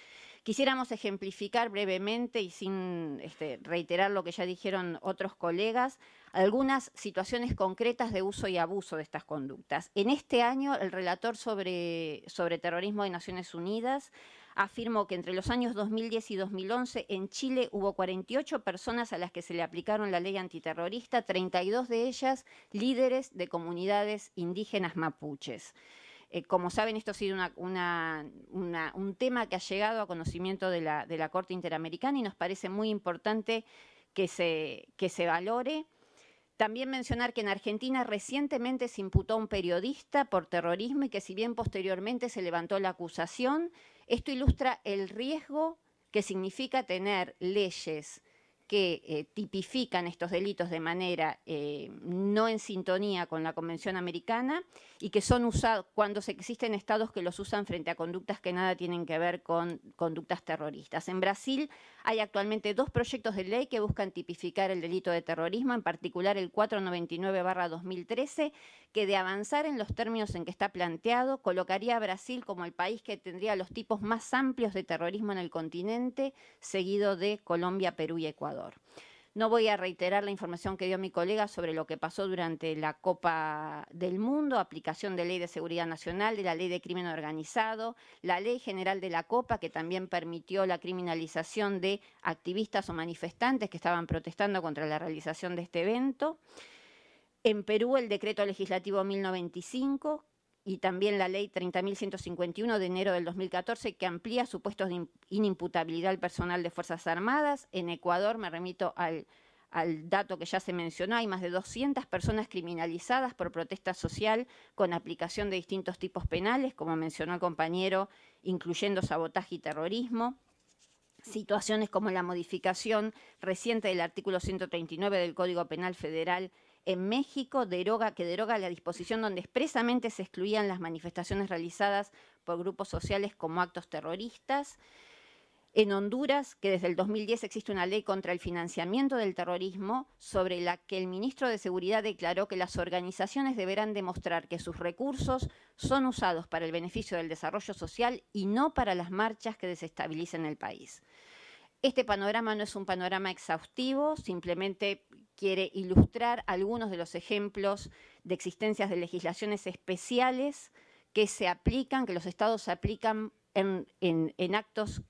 Quisiéramos ejemplificar brevemente y sin este, reiterar lo que ya dijeron otros colegas, algunas situaciones concretas de uso y abuso de estas conductas. En este año, el relator sobre, sobre terrorismo de Naciones Unidas afirmó que entre los años 2010 y 2011 en Chile hubo 48 personas a las que se le aplicaron la ley antiterrorista, 32 de ellas líderes de comunidades indígenas mapuches. Eh, como saben, esto ha sido un tema que ha llegado a conocimiento de la, Corte Interamericana y nos parece muy importante que se, que se valore. También mencionar que en Argentina recientemente se imputó a un periodista por terrorismo y que si bien posteriormente se levantó la acusación, esto ilustra el riesgo que significa tener leyes que eh, tipifican estos delitos de manera eh, no en sintonía con la Convención Americana y que son usados cuando existen estados que los usan frente a conductas que nada tienen que ver con conductas terroristas. En Brasil hay actualmente dos proyectos de ley que buscan tipificar el delito de terrorismo, en particular el 499-2013, que de avanzar en los términos en que está planteado, colocaría a Brasil como el país que tendría los tipos más amplios de terrorismo en el continente, seguido de Colombia, Perú y Ecuador. No voy a reiterar la información que dio mi colega sobre lo que pasó durante la Copa del Mundo, aplicación de ley de seguridad nacional, de la ley de crimen organizado, la ley general de la Copa, que también permitió la criminalización de activistas o manifestantes que estaban protestando contra la realización de este evento. En Perú, el decreto legislativo 1095, y también la ley 30.151 de enero del 2014 que amplía supuestos de inimputabilidad al personal de Fuerzas Armadas. En Ecuador, me remito al, al, dato que ya se mencionó, hay más de 200 personas criminalizadas por protesta social con aplicación de distintos tipos penales, como mencionó el compañero, incluyendo sabotaje y terrorismo. Situaciones como la modificación reciente del artículo 139 del Código Penal Federal en México deroga, que deroga la disposición donde expresamente se excluían las manifestaciones realizadas por grupos sociales como actos terroristas. En Honduras, que desde el 2010 existe una ley contra el financiamiento del terrorismo, sobre la que el ministro de Seguridad declaró que las organizaciones deberán demostrar que sus recursos son usados para el beneficio del desarrollo social y no para las marchas que desestabilicen el país. Este panorama no es un panorama exhaustivo, simplemente quiere ilustrar algunos de los ejemplos de existencias de legislaciones especiales que se aplican, que los estados aplican en, actos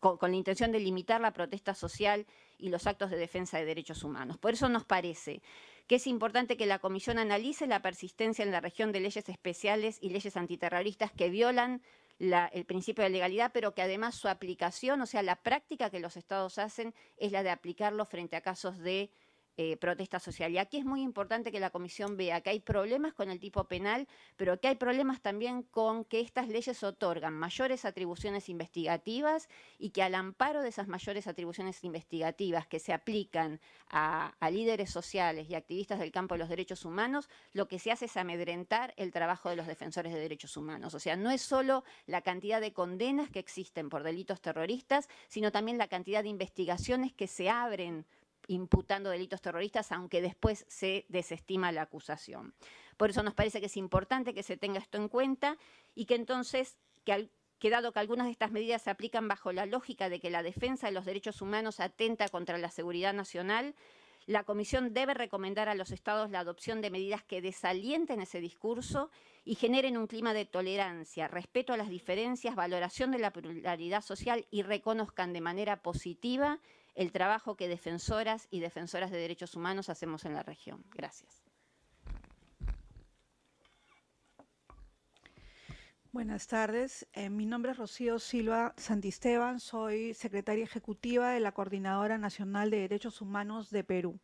con, con, la intención de limitar la protesta social y los actos de defensa de derechos humanos. Por eso nos parece que es importante que la Comisión analice la persistencia en la región de leyes especiales y leyes antiterroristas que violan el principio de legalidad, pero que además su aplicación, o sea, la práctica que los estados hacen es la de aplicarlo frente a casos de eh, protesta social. Y aquí es muy importante que la Comisión vea que hay problemas con el tipo penal, pero que hay problemas también con que estas leyes otorgan mayores atribuciones investigativas y que al amparo de esas mayores atribuciones investigativas que se aplican a, a líderes sociales y activistas del campo de los derechos humanos, lo que se hace es amedrentar el trabajo de los defensores de derechos humanos. O sea, no es solo la cantidad de condenas que existen por delitos terroristas, sino también la cantidad de investigaciones que se abren imputando delitos terroristas, aunque después se desestima la acusación. Por eso nos parece que es importante que se tenga esto en cuenta y que entonces, que, dado que algunas de estas medidas se aplican bajo la lógica de que la defensa de los derechos humanos atenta contra la seguridad nacional, la Comisión debe recomendar a los estados la adopción de medidas que desalienten ese discurso y generen un clima de tolerancia, respeto a las diferencias, valoración de la pluralidad social y reconozcan de manera positiva el trabajo que defensoras y defensoras de derechos humanos hacemos en la región. Gracias. Buenas tardes. Eh, mi nombre es Rocío Silva Santisteban. Soy secretaria ejecutiva de la Coordinadora Nacional de Derechos Humanos de Perú.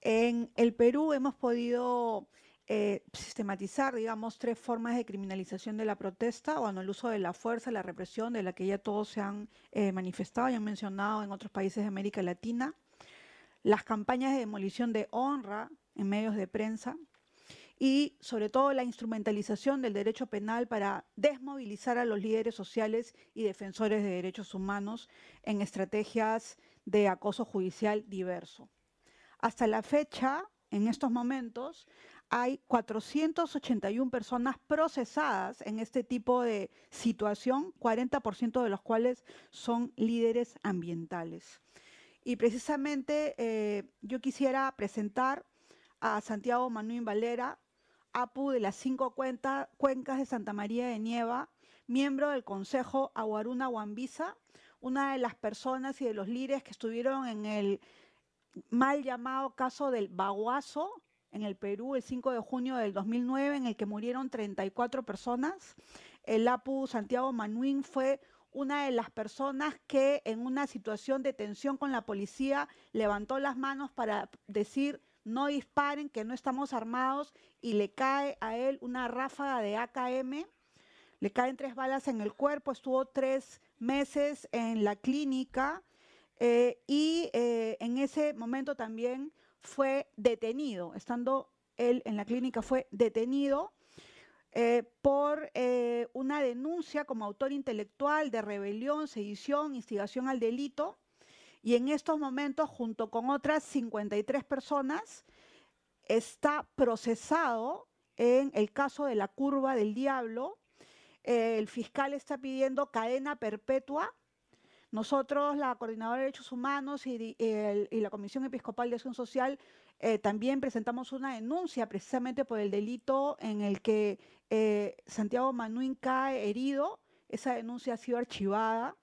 En el Perú hemos podido eh, sistematizar, digamos, tres formas de criminalización de la protesta, o en el uso de la fuerza, la represión, de la que ya todos se han eh, manifestado y han mencionado en otros países de América Latina, las campañas de demolición de honra en medios de prensa y sobre todo la instrumentalización del derecho penal para desmovilizar a los líderes sociales y defensores de derechos humanos en estrategias de acoso judicial diverso. Hasta la fecha, en estos momentos, hay 481 personas procesadas en este tipo de situación, 40% de los cuales son líderes ambientales. Y precisamente eh, yo quisiera presentar a Santiago Manuel Valera, APU de las cinco cuencas de Santa María de Nieva, miembro del Consejo Aguaruna Huambisa, una de las personas y de los líderes que estuvieron en el mal llamado caso del baguazo, en el Perú el 5 de junio del 2009 en el que murieron 34 personas. El APU Santiago Manuín fue una de las personas que en una situación de tensión con la policía levantó las manos para decir no disparen, que no estamos armados y le cae a él una ráfaga de AKM. Le caen tres balas en el cuerpo, estuvo tres meses en la clínica eh, y eh, en ese momento también fue detenido, estando él en la clínica, fue detenido eh, por eh, una denuncia como autor intelectual de rebelión, sedición, instigación al delito. Y en estos momentos, junto con otras 53 personas, está procesado en el caso de la curva del diablo. Eh, el fiscal está pidiendo cadena perpetua nosotros, la Coordinadora de Derechos Humanos y, la Comisión Episcopal de Acción Social, eh, también presentamos una denuncia precisamente por el delito en el que eh, Santiago Manuín cae herido. Esa denuncia ha sido archivada.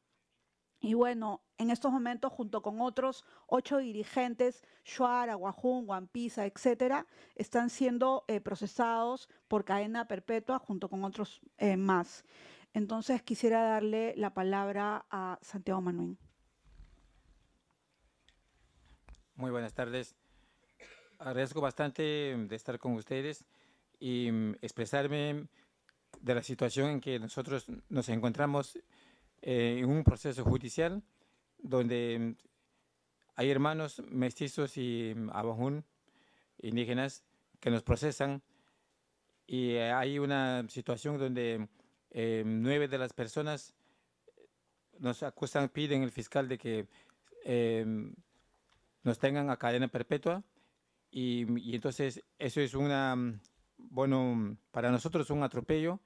Y bueno, en estos momentos, junto con otros ocho dirigentes, Shuar, Guajún, Guampisa, etcétera, están siendo eh, procesados por cadena perpetua junto con otros más. Entonces quisiera darle la palabra a Santiago Manuel. Muy buenas tardes. Agradezco bastante mm, de estar con ustedes y mm, expresarme de la situación en que nosotros nos encontramos eh, en un proceso judicial donde mm, hay hermanos mestizos y abajún indígenas que nos procesan y eh, hay una situación donde eh, nueve de las personas eh, nos acusan, piden el fiscal de que em, nos tengan a cadena perpetua y, entonces eso es una, bueno, para nosotros un atropello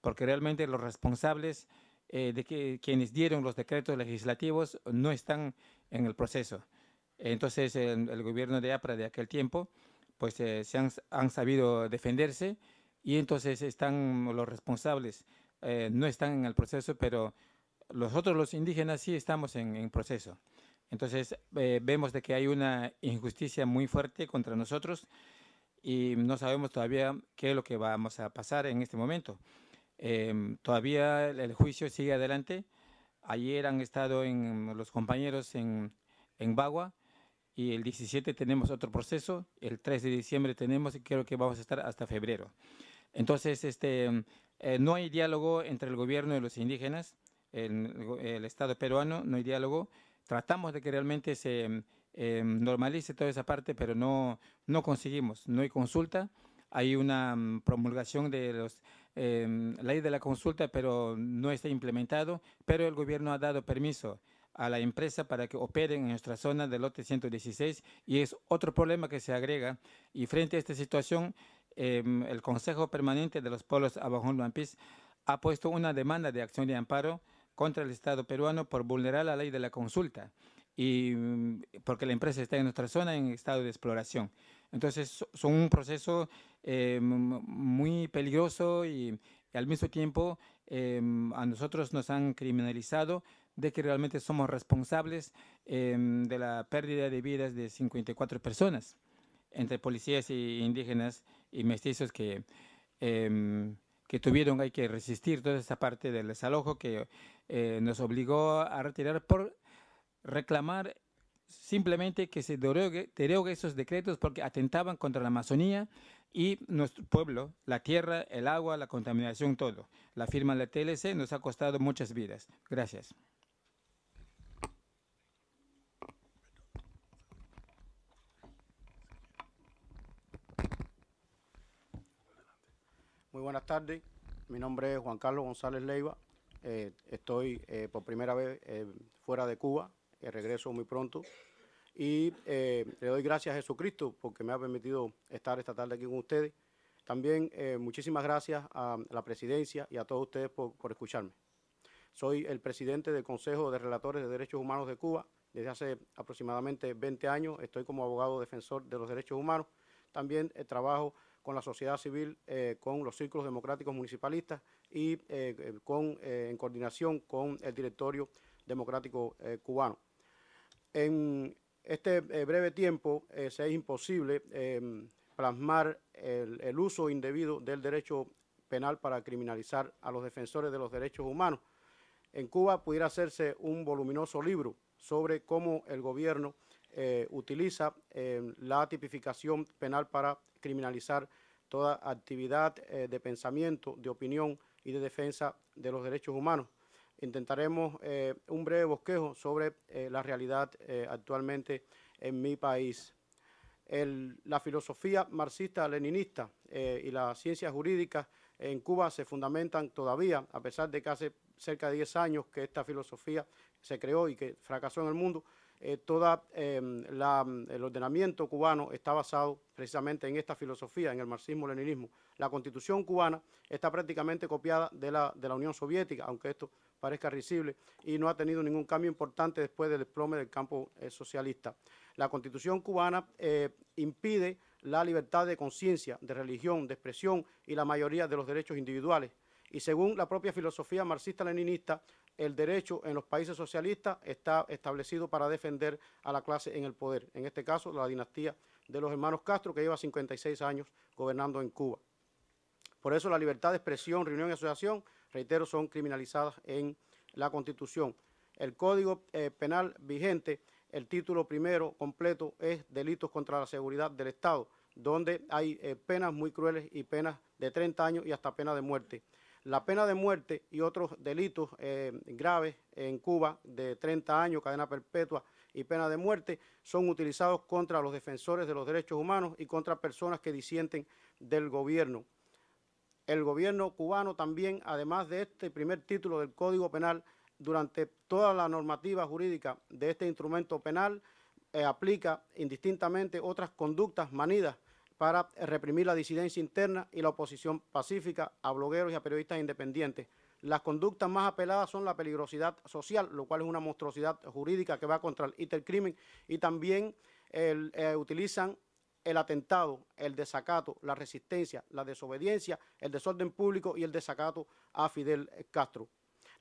porque realmente los responsables eh, de que quienes dieron los decretos legislativos no están en el proceso. Entonces el, gobierno de APRA de aquel tiempo pues se han sabido defenderse y entonces están los responsables eh, no están en el proceso, pero nosotros los indígenas sí estamos en, proceso. Entonces eh, vemos de que hay una injusticia muy fuerte contra nosotros y no sabemos todavía qué es lo que vamos a pasar en este momento. Em, todavía el, juicio sigue adelante. Ayer han estado en, los compañeros en, en Bagua y el 17 tenemos otro proceso, el 3 de diciembre tenemos y creo que vamos a estar hasta febrero. Entonces, este, eh, no hay diálogo entre el gobierno y los indígenas, el, el Estado peruano, no hay diálogo. Tratamos de que realmente se em, normalice toda esa parte, pero no, no conseguimos, no hay consulta. Hay una mm, promulgación de la em, ley de la consulta, pero no está implementado, pero el gobierno ha dado permiso a la empresa para que operen en nuestra zona del lote 116 y es otro problema que se agrega y frente a esta situación Em, el Consejo Permanente de los Pueblos Abajón Luampis ha puesto una demanda de acción de amparo contra el Estado peruano por vulnerar la ley de la consulta y mm, porque la empresa está en nuestra zona en estado de exploración. Entonces, son un proceso em, muy peligroso y, al mismo tiempo em, a nosotros nos han criminalizado de que realmente somos responsables de la pérdida de vidas de 54 personas, entre policías e indígenas y mestizos que, em, que tuvieron hay que resistir toda esa parte del desalojo que eh, nos obligó a retirar por reclamar simplemente que se derogue, derogue, esos decretos porque atentaban contra la Amazonía y nuestro pueblo, la tierra, el agua, la contaminación, todo. La firma de la TLC nos ha costado muchas vidas. Gracias. Muy buenas tardes. Mi nombre es Juan Carlos González Leiva. Eh, estoy eh, por primera vez eh, fuera de Cuba. regreso muy pronto. Y le doy gracias a Jesucristo porque me ha permitido estar esta tarde aquí con ustedes. También muchísimas gracias a la presidencia y a todos ustedes por, por escucharme. Soy el presidente del Consejo de Relatores de Derechos Humanos de Cuba. Desde hace aproximadamente 20 años estoy como abogado defensor de los derechos humanos. También trabajo con la sociedad civil, eh, con los círculos democráticos municipalistas y eh, eh, con, en coordinación con el directorio democrático cubano. En este breve tiempo se es imposible plasmar el uso indebido del derecho penal para criminalizar a los defensores de los derechos humanos. En Cuba pudiera hacerse un voluminoso libro sobre cómo el gobierno eh, utiliza eh, la tipificación penal para criminalizar toda actividad eh, de pensamiento, de opinión y de defensa de los derechos humanos. Intentaremos un breve bosquejo sobre la realidad actualmente en mi país. la filosofía marxista-leninista y las ciencias jurídicas en Cuba se fundamentan todavía, a pesar de que hace cerca de 10 años que esta filosofía se creó y que fracasó en el mundo, eh, todo em, el ordenamiento cubano está basado precisamente en esta filosofía, en el marxismo-leninismo. La constitución cubana está prácticamente copiada de la, de la Unión Soviética, aunque esto parezca risible, y no ha tenido ningún cambio importante después del desplome del campo eh, socialista. La constitución cubana eh, impide la libertad de conciencia, de religión, de expresión y la mayoría de los derechos individuales. Y según la propia filosofía marxista-leninista, el derecho en los países socialistas está establecido para defender a la clase en el poder, en este caso la dinastía de los hermanos Castro, que lleva 56 años gobernando en Cuba. Por eso la libertad de expresión, reunión y asociación, reitero, son criminalizadas en la Constitución. El Código eh, Penal vigente, el título primero completo es delitos contra la seguridad del Estado, donde hay eh, penas muy crueles y penas de 30 años y hasta pena de muerte la pena de muerte y otros delitos eh, graves en Cuba de 30 años, cadena perpetua y pena de muerte, son utilizados contra los defensores de los derechos humanos y contra personas que disienten del gobierno. El gobierno cubano también, además de este primer título del Código Penal, durante toda la normativa jurídica de este instrumento penal, eh, aplica indistintamente otras conductas manidas para reprimir la disidencia interna y la oposición pacífica a blogueros y a periodistas independientes. Las conductas más apeladas son la peligrosidad social, lo cual es una monstruosidad jurídica que va contra el crimen, y también eh, utilizan el atentado, el desacato, la resistencia, la desobediencia, el desorden público y el desacato a Fidel Castro.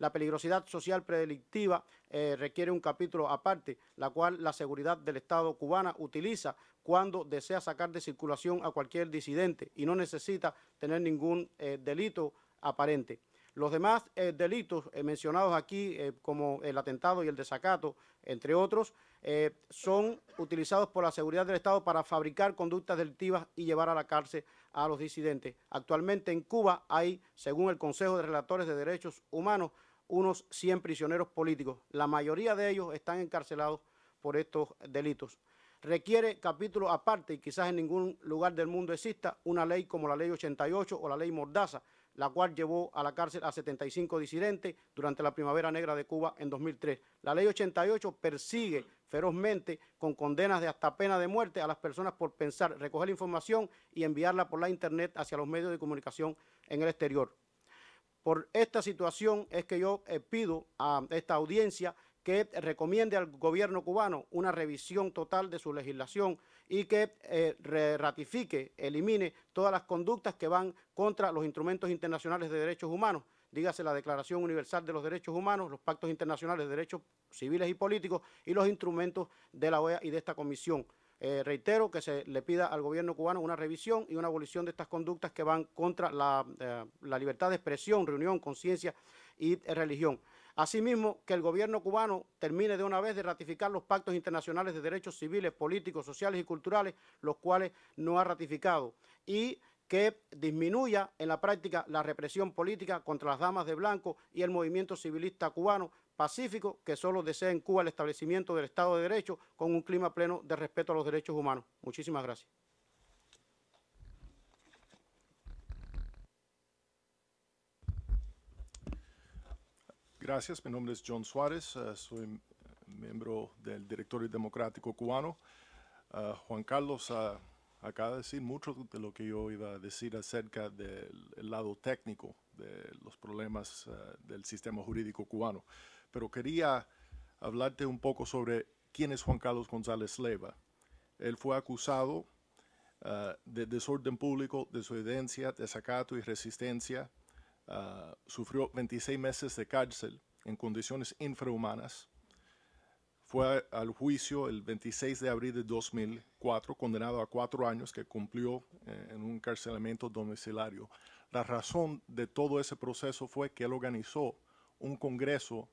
La peligrosidad social predelictiva eh, requiere un capítulo aparte, la cual la seguridad del Estado cubana utiliza cuando desea sacar de circulación a cualquier disidente y no necesita tener ningún eh, delito aparente. Los demás eh, delitos mencionados aquí, como el atentado y el desacato, entre otros, son utilizados por la seguridad del Estado para fabricar conductas delictivas y llevar a la cárcel a los disidentes. Actualmente en Cuba hay, según el Consejo de Relatores de Derechos Humanos, unos 100 prisioneros políticos. La mayoría de ellos están encarcelados por estos delitos. Requiere capítulo aparte y quizás en ningún lugar del mundo exista una ley como la ley 88 o la ley Mordaza, la cual llevó a la cárcel a 75 disidentes durante la Primavera Negra de Cuba en 2003. La ley 88 persigue ferozmente con condenas de hasta pena de muerte a las personas por pensar, recoger información y enviarla por la Internet hacia los medios de comunicación en el exterior. Por esta situación es que yo eh, pido a esta audiencia que recomiende al gobierno cubano una revisión total de su legislación y que eh, ratifique, elimine todas las conductas que van contra los instrumentos internacionales de derechos humanos, dígase la Declaración Universal de los Derechos Humanos, los pactos internacionales de derechos civiles y políticos y los instrumentos de la OEA y de esta comisión. Eh, reitero que se le pida al gobierno cubano una revisión y una abolición de estas conductas que van contra eh, la libertad de expresión, reunión, conciencia y religión. Asimismo, que el gobierno cubano termine de una vez de ratificar los pactos internacionales de derechos civiles, políticos, sociales y culturales, los cuales no ha ratificado, y que disminuya en la práctica la represión política contra las damas de blanco y el movimiento civilista cubano, pacífico que solo desea en Cuba el establecimiento del Estado de Derecho con un clima pleno de respeto a los derechos humanos. Muchísimas gracias. Gracias, mi nombre es John Suárez, eh, soy miembro del Directorio Democrático Cubano. Eh, Juan Carlos eh, acaba de decir mucho de lo que yo iba a decir acerca del lado técnico de los problemas del sistema jurídico cubano pero quería hablarte un poco sobre quién es Juan Carlos González Leva. Él fue acusado ah, de desorden público, desobediencia, desacato y resistencia. Ah, sufrió 26 meses de cárcel en condiciones infrahumanas. Fue al juicio el 26 de abril de 2004, condenado a cuatro años que cumplió eh, en un encarcelamiento domiciliario. La razón de todo ese proceso fue que él organizó un congreso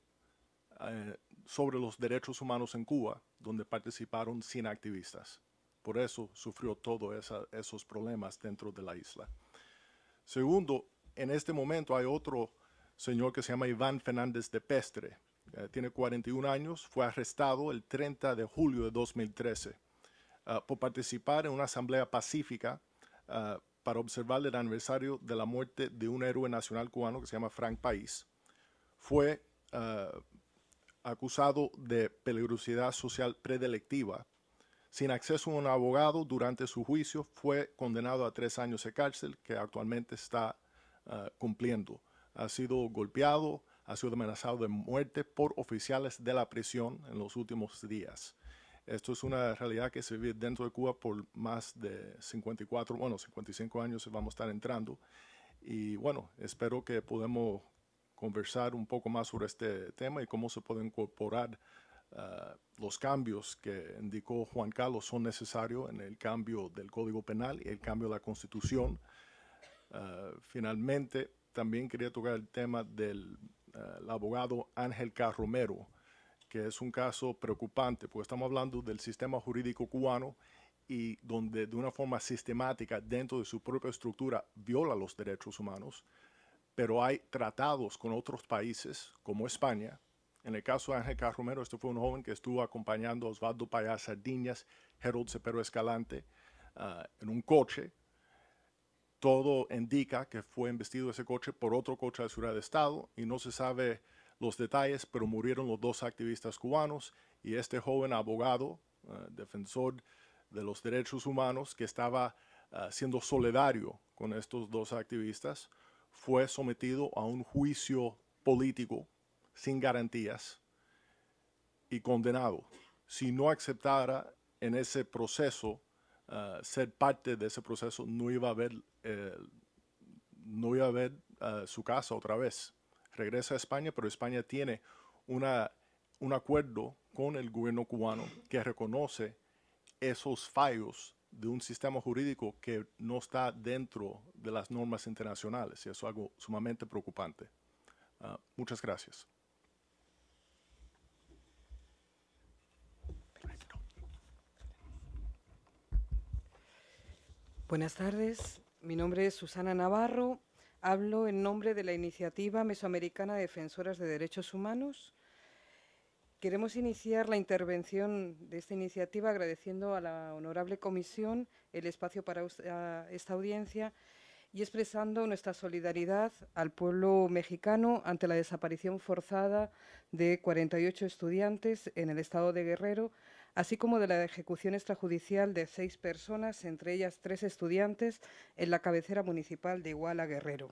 eh, sobre los derechos humanos en Cuba, donde participaron 100 activistas. Por eso sufrió todos esos problemas dentro de la isla. Segundo, en este momento hay otro señor que se llama Iván Fernández de Pestre. Eh, tiene 41 años, fue arrestado el 30 de julio de 2013 eh, por participar en una asamblea pacífica para observar el aniversario de la muerte de un héroe nacional cubano que se llama Frank País. Fue acusado de peligrosidad social predelectiva, sin acceso a un abogado durante su juicio, fue condenado a tres años de cárcel que actualmente está ah, cumpliendo. Ha sido golpeado, ha sido amenazado de muerte por oficiales de la prisión en los últimos días. Esto es una realidad que se vive dentro de Cuba por más de 54, bueno, 55 años vamos a estar entrando. Y bueno, espero que podamos conversar un poco más sobre este tema y cómo se pueden incorporar ah, los cambios que indicó Juan Carlos son necesarios en el cambio del Código Penal y el cambio de la Constitución. Ah, finalmente, también quería tocar el tema del ah, abogado Ángel Carromero, que es un caso preocupante, porque estamos hablando del sistema jurídico cubano y donde de una forma sistemática dentro de su propia estructura viola los derechos humanos pero hay tratados con otros países, como España. En el caso de Ángel Romero, este fue un joven que estuvo acompañando a Osvaldo Payá Sardiñas, Harold Cepero Escalante, ah, en un coche. Todo indica que fue embestido ese coche por otro coche de Ciudad de Estado y no se sabe los detalles, pero murieron los dos activistas cubanos y este joven abogado, ah, defensor de los derechos humanos, que estaba ah, siendo solidario con estos dos activistas, fue sometido a un juicio político sin garantías y condenado si no aceptara en ese proceso, eh, ser parte de ese proceso, no iba a ver, eh, no iba a ver eh, su casa otra vez. Regresa a España, pero España tiene una, un acuerdo con el gobierno cubano que reconoce esos fallos de un sistema jurídico que no está dentro de las normas internacionales y eso es algo sumamente preocupante. Ah, muchas gracias. Buenas tardes, mi nombre es Susana Navarro, hablo en nombre de la iniciativa mesoamericana de Defensoras de Derechos Humanos Queremos iniciar la intervención de esta iniciativa agradeciendo a la Honorable Comisión el espacio para esta audiencia y expresando nuestra solidaridad al pueblo mexicano ante la desaparición forzada de 48 estudiantes en el estado de Guerrero, así como de la ejecución extrajudicial de seis personas, entre ellas tres estudiantes, en la cabecera municipal de Iguala Guerrero.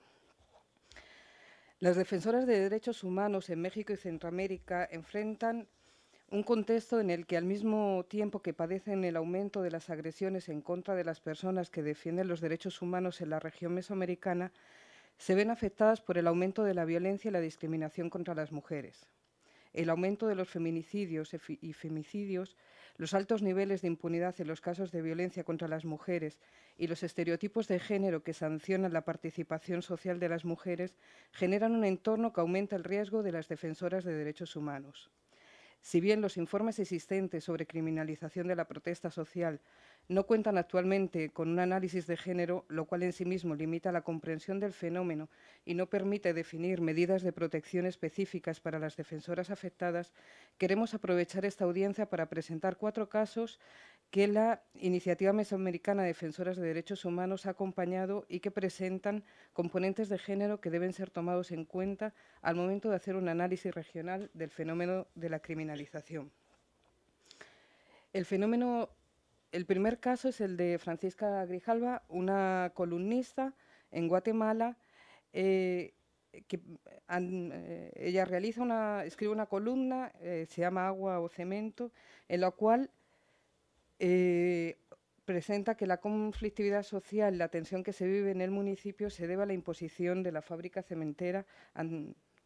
Las defensoras de derechos humanos en México y Centroamérica enfrentan un contexto en el que al mismo tiempo que padecen el aumento de las agresiones en contra de las personas que defienden los derechos humanos en la región mesoamericana, se ven afectadas por el aumento de la violencia y la discriminación contra las mujeres. El aumento de los feminicidios y femicidios los altos niveles de impunidad en los casos de violencia contra las mujeres y los estereotipos de género que sancionan la participación social de las mujeres generan un entorno que aumenta el riesgo de las defensoras de derechos humanos. Si bien los informes existentes sobre criminalización de la protesta social no cuentan actualmente con un análisis de género, lo cual en sí mismo limita la comprensión del fenómeno y no permite definir medidas de protección específicas para las defensoras afectadas, queremos aprovechar esta audiencia para presentar cuatro casos que la Iniciativa Mesoamericana de Defensoras de Derechos Humanos ha acompañado y que presentan componentes de género que deben ser tomados en cuenta al momento de hacer un análisis regional del fenómeno de la criminalización. El fenómeno, el primer caso es el de Francisca Grijalva, una columnista en Guatemala, eh, que eh, ella realiza una, escribe una columna, eh, se llama Agua o Cemento, en la cual eh, presenta que la conflictividad social, la tensión que se vive en el municipio, se debe a la imposición de la fábrica cementera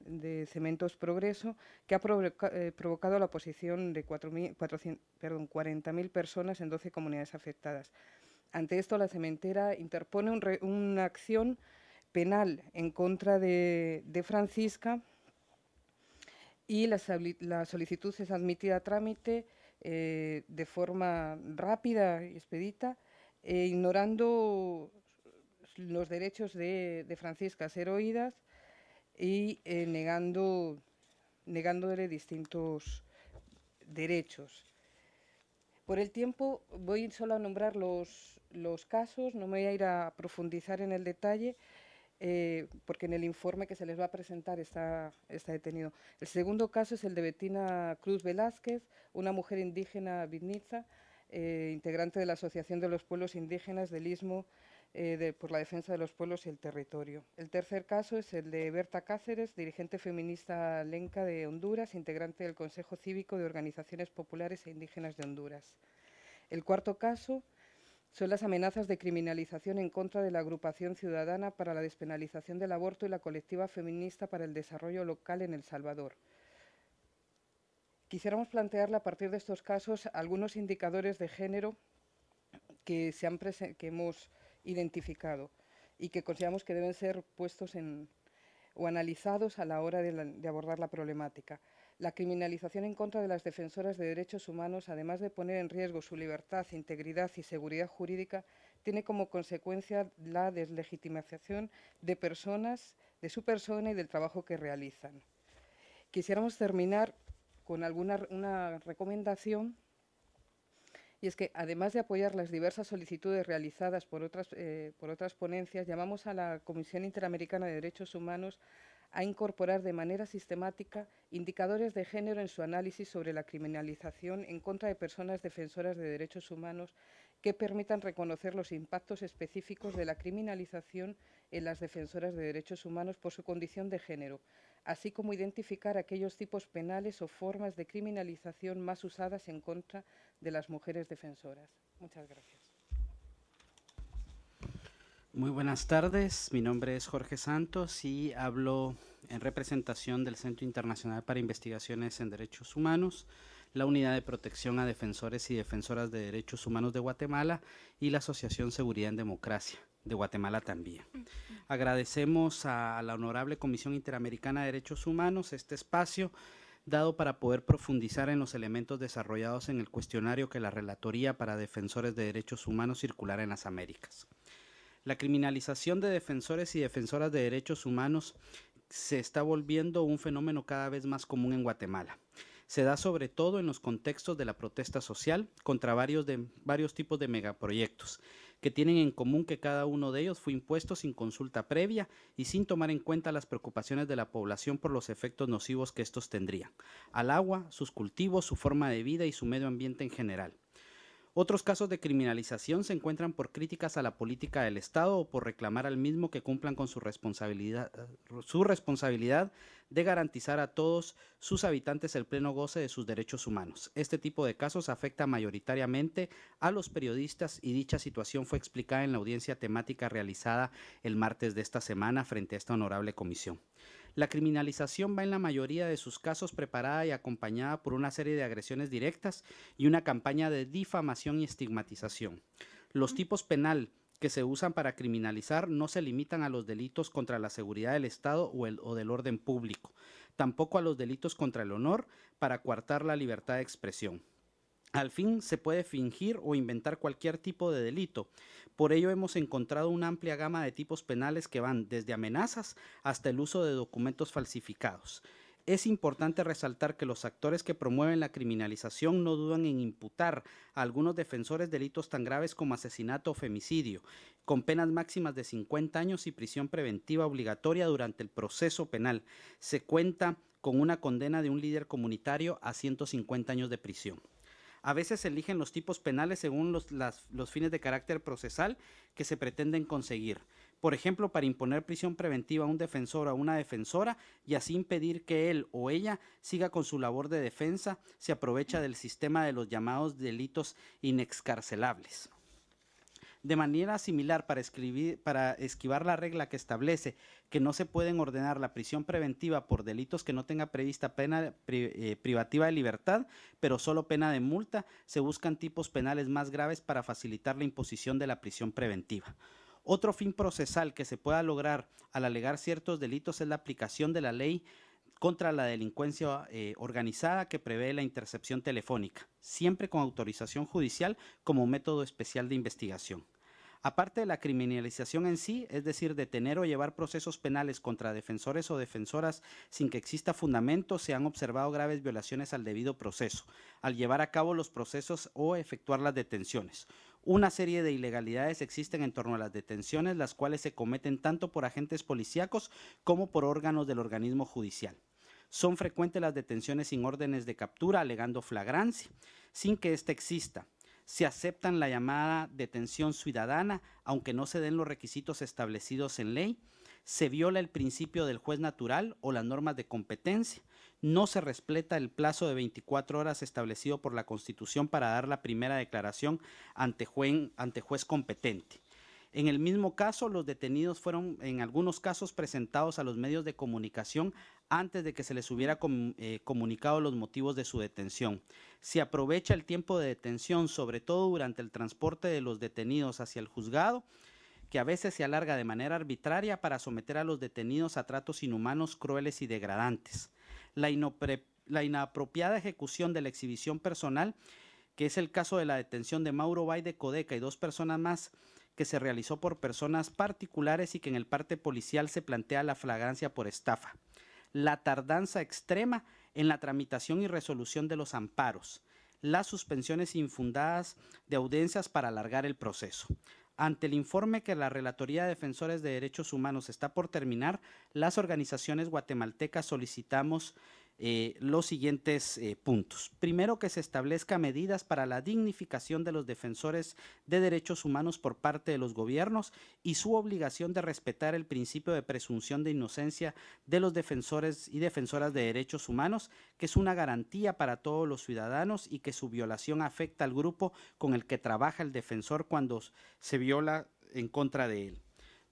de Cementos Progreso, que ha eh, provocado la oposición de 40.000 personas en 12 comunidades afectadas. Ante esto, la cementera interpone una acción penal en contra de, Francisca y la solicitud es admitida a trámite eh, de forma rápida y expedita, eh, ignorando los derechos de, Francisca a ser oídas y eh, negando, negándole distintos derechos. Por el tiempo voy solo a nombrar los, los casos, no me voy a ir a profundizar en el detalle, eh, porque en el informe que se les va a presentar está, detenido. El segundo caso es el de Betina Cruz Velázquez, una mujer indígena vitniza, eh, integrante de la Asociación de los Pueblos Indígenas del Istmo eh, por la Defensa de los Pueblos y el Territorio. El tercer caso es el de Berta Cáceres, dirigente feminista lenca de Honduras, integrante del Consejo Cívico de Organizaciones Populares e Indígenas de Honduras. El cuarto caso son las amenazas de criminalización en contra de la agrupación ciudadana para la despenalización del aborto y la colectiva feminista para el desarrollo local en El Salvador. Quisiéramos plantearle a partir de estos casos algunos indicadores de género que, hemos identificado y que consideramos que deben ser puestos o analizados a la hora de abordar la problemática. La criminalización en contra de las defensoras de derechos humanos, además de poner en riesgo su libertad, integridad y seguridad jurídica, tiene como consecuencia la deslegitimación de personas, de su persona y del trabajo que realizan. Quisiéramos terminar con alguna una recomendación y es que, además de apoyar las diversas solicitudes realizadas por otras, eh, por otras ponencias, llamamos a la Comisión Interamericana de Derechos Humanos a incorporar de manera sistemática indicadores de género en su análisis sobre la criminalización en contra de personas defensoras de derechos humanos que permitan reconocer los impactos específicos de la criminalización en las defensoras de derechos humanos por su condición de género, así como identificar aquellos tipos penales o formas de criminalización más usadas en contra de las mujeres defensoras. Muchas gracias. Muy buenas tardes, mi nombre es Jorge Santos y hablo en representación del Centro Internacional para Investigaciones en Derechos Humanos, la Unidad de Protección a Defensores y Defensoras de Derechos Humanos de Guatemala y la Asociación Seguridad en Democracia de Guatemala también. Agradecemos a la Honorable Comisión Interamericana de Derechos Humanos este espacio dado para poder profundizar en los elementos desarrollados en el cuestionario que la Relatoría para Defensores de Derechos Humanos Circular en las Américas. La criminalización de defensores y defensoras de derechos humanos se está volviendo un fenómeno cada vez más común en Guatemala. Se da sobre todo en los contextos de la protesta social contra varios, de, varios tipos de megaproyectos, que tienen en común que cada uno de ellos fue impuesto sin consulta previa y sin tomar en cuenta las preocupaciones de la población por los efectos nocivos que estos tendrían, al agua, sus cultivos, su forma de vida y su medio ambiente en general. Otros casos de criminalización se encuentran por críticas a la política del Estado o por reclamar al mismo que cumplan con su responsabilidad, su responsabilidad de garantizar a todos sus habitantes el pleno goce de sus derechos humanos. Este tipo de casos afecta mayoritariamente a los periodistas y dicha situación fue explicada en la audiencia temática realizada el martes de esta semana frente a esta honorable comisión. La criminalización va en la mayoría de sus casos preparada y acompañada por una serie de agresiones directas y una campaña de difamación y estigmatización. Los tipos penal que se usan para criminalizar no se limitan a los delitos contra la seguridad del Estado o, el, o del orden público, tampoco a los delitos contra el honor para coartar la libertad de expresión. Al fin se puede fingir o inventar cualquier tipo de delito. Por ello hemos encontrado una amplia gama de tipos penales que van desde amenazas hasta el uso de documentos falsificados. Es importante resaltar que los actores que promueven la criminalización no dudan en imputar a algunos defensores delitos tan graves como asesinato o femicidio, con penas máximas de 50 años y prisión preventiva obligatoria durante el proceso penal. Se cuenta con una condena de un líder comunitario a 150 años de prisión. A veces se eligen los tipos penales según los, fines de carácter procesal que se pretenden conseguir. Por ejemplo, para imponer prisión preventiva a un defensor o a una defensora y así impedir que él o ella siga con su labor de defensa, se aprovecha del sistema de los llamados delitos inexcarcelables de manera similar para, escribir, para esquivar la regla que establece que no se pueden ordenar la prisión preventiva por delitos que no tenga prevista pena eh, privativa de libertad, pero solo pena de multa, se buscan tipos penales más graves para facilitar la imposición de la prisión preventiva. Otro fin procesal que se pueda lograr al alegar ciertos delitos es la aplicación de la ley contra la delincuencia eh, organizada que prevé la intercepción telefónica, siempre con autorización judicial como método especial de investigación. Aparte de la criminalización en sí, es decir, detener o llevar procesos penales contra defensores o defensoras sin que exista fundamento, se han observado graves violaciones al debido proceso, al llevar a cabo los procesos o efectuar las detenciones. Una serie de ilegalidades existen en torno a las detenciones, las cuales se cometen tanto por agentes policíacos como por órganos del organismo judicial. Son frecuentes las detenciones sin órdenes de captura, alegando flagrancia, sin que ésta exista se aceptan la llamada detención ciudadana, aunque no se den los requisitos establecidos en ley, se viola el principio del juez natural o las normas de competencia, no se respeta el plazo de 24 horas establecido por la Constitución para dar la primera declaración ante, ante juez competente. En el mismo caso, los detenidos fueron en algunos casos presentados a los medios de comunicación antes de que se les hubiera eh, comunicado los motivos de su detención. Se aprovecha el tiempo de detención, sobre todo durante el transporte de los detenidos hacia el juzgado, que a veces se alarga de manera arbitraria para someter a los detenidos a tratos inhumanos, crueles y degradantes. La, la inapropiada ejecución de la exhibición personal, que es el caso de la detención de Mauro Bay de Codeca y dos personas más, que se realizó por personas particulares y que en el parte policial se plantea la flagrancia por estafa la tardanza extrema en la tramitación y resolución de los amparos, las suspensiones infundadas de audiencias para alargar el proceso. Ante el informe que la Relatoría de Defensores de Derechos Humanos está por terminar, las organizaciones guatemaltecas solicitamos eh, los siguientes eh, puntos. Primero, que se establezca medidas para la dignificación de los defensores de derechos humanos por parte de los gobiernos y su obligación de respetar el principio de presunción de inocencia de los defensores y defensoras de derechos humanos, que es una garantía para todos los ciudadanos y que su violación afecta al grupo con el que trabaja el defensor cuando se viola en contra de él.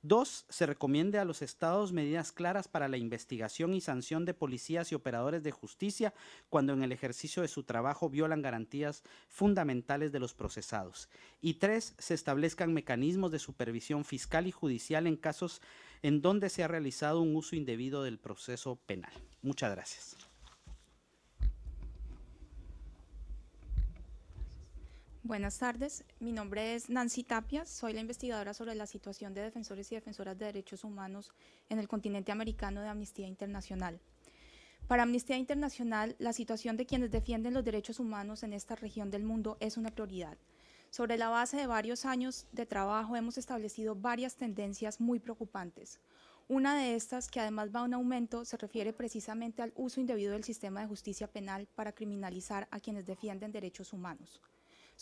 Dos, se recomiende a los estados medidas claras para la investigación y sanción de policías y operadores de justicia cuando en el ejercicio de su trabajo violan garantías fundamentales de los procesados. Y tres, se establezcan mecanismos de supervisión fiscal y judicial en casos en donde se ha realizado un uso indebido del proceso penal. Muchas gracias. Buenas tardes, mi nombre es Nancy Tapia, soy la investigadora sobre la situación de defensores y defensoras de derechos humanos en el continente americano de Amnistía Internacional. Para Amnistía Internacional, la situación de quienes defienden los derechos humanos en esta región del mundo es una prioridad. Sobre la base de varios años de trabajo hemos establecido varias tendencias muy preocupantes. Una de estas, que además va a un aumento, se refiere precisamente al uso indebido del sistema de justicia penal para criminalizar a quienes defienden derechos humanos.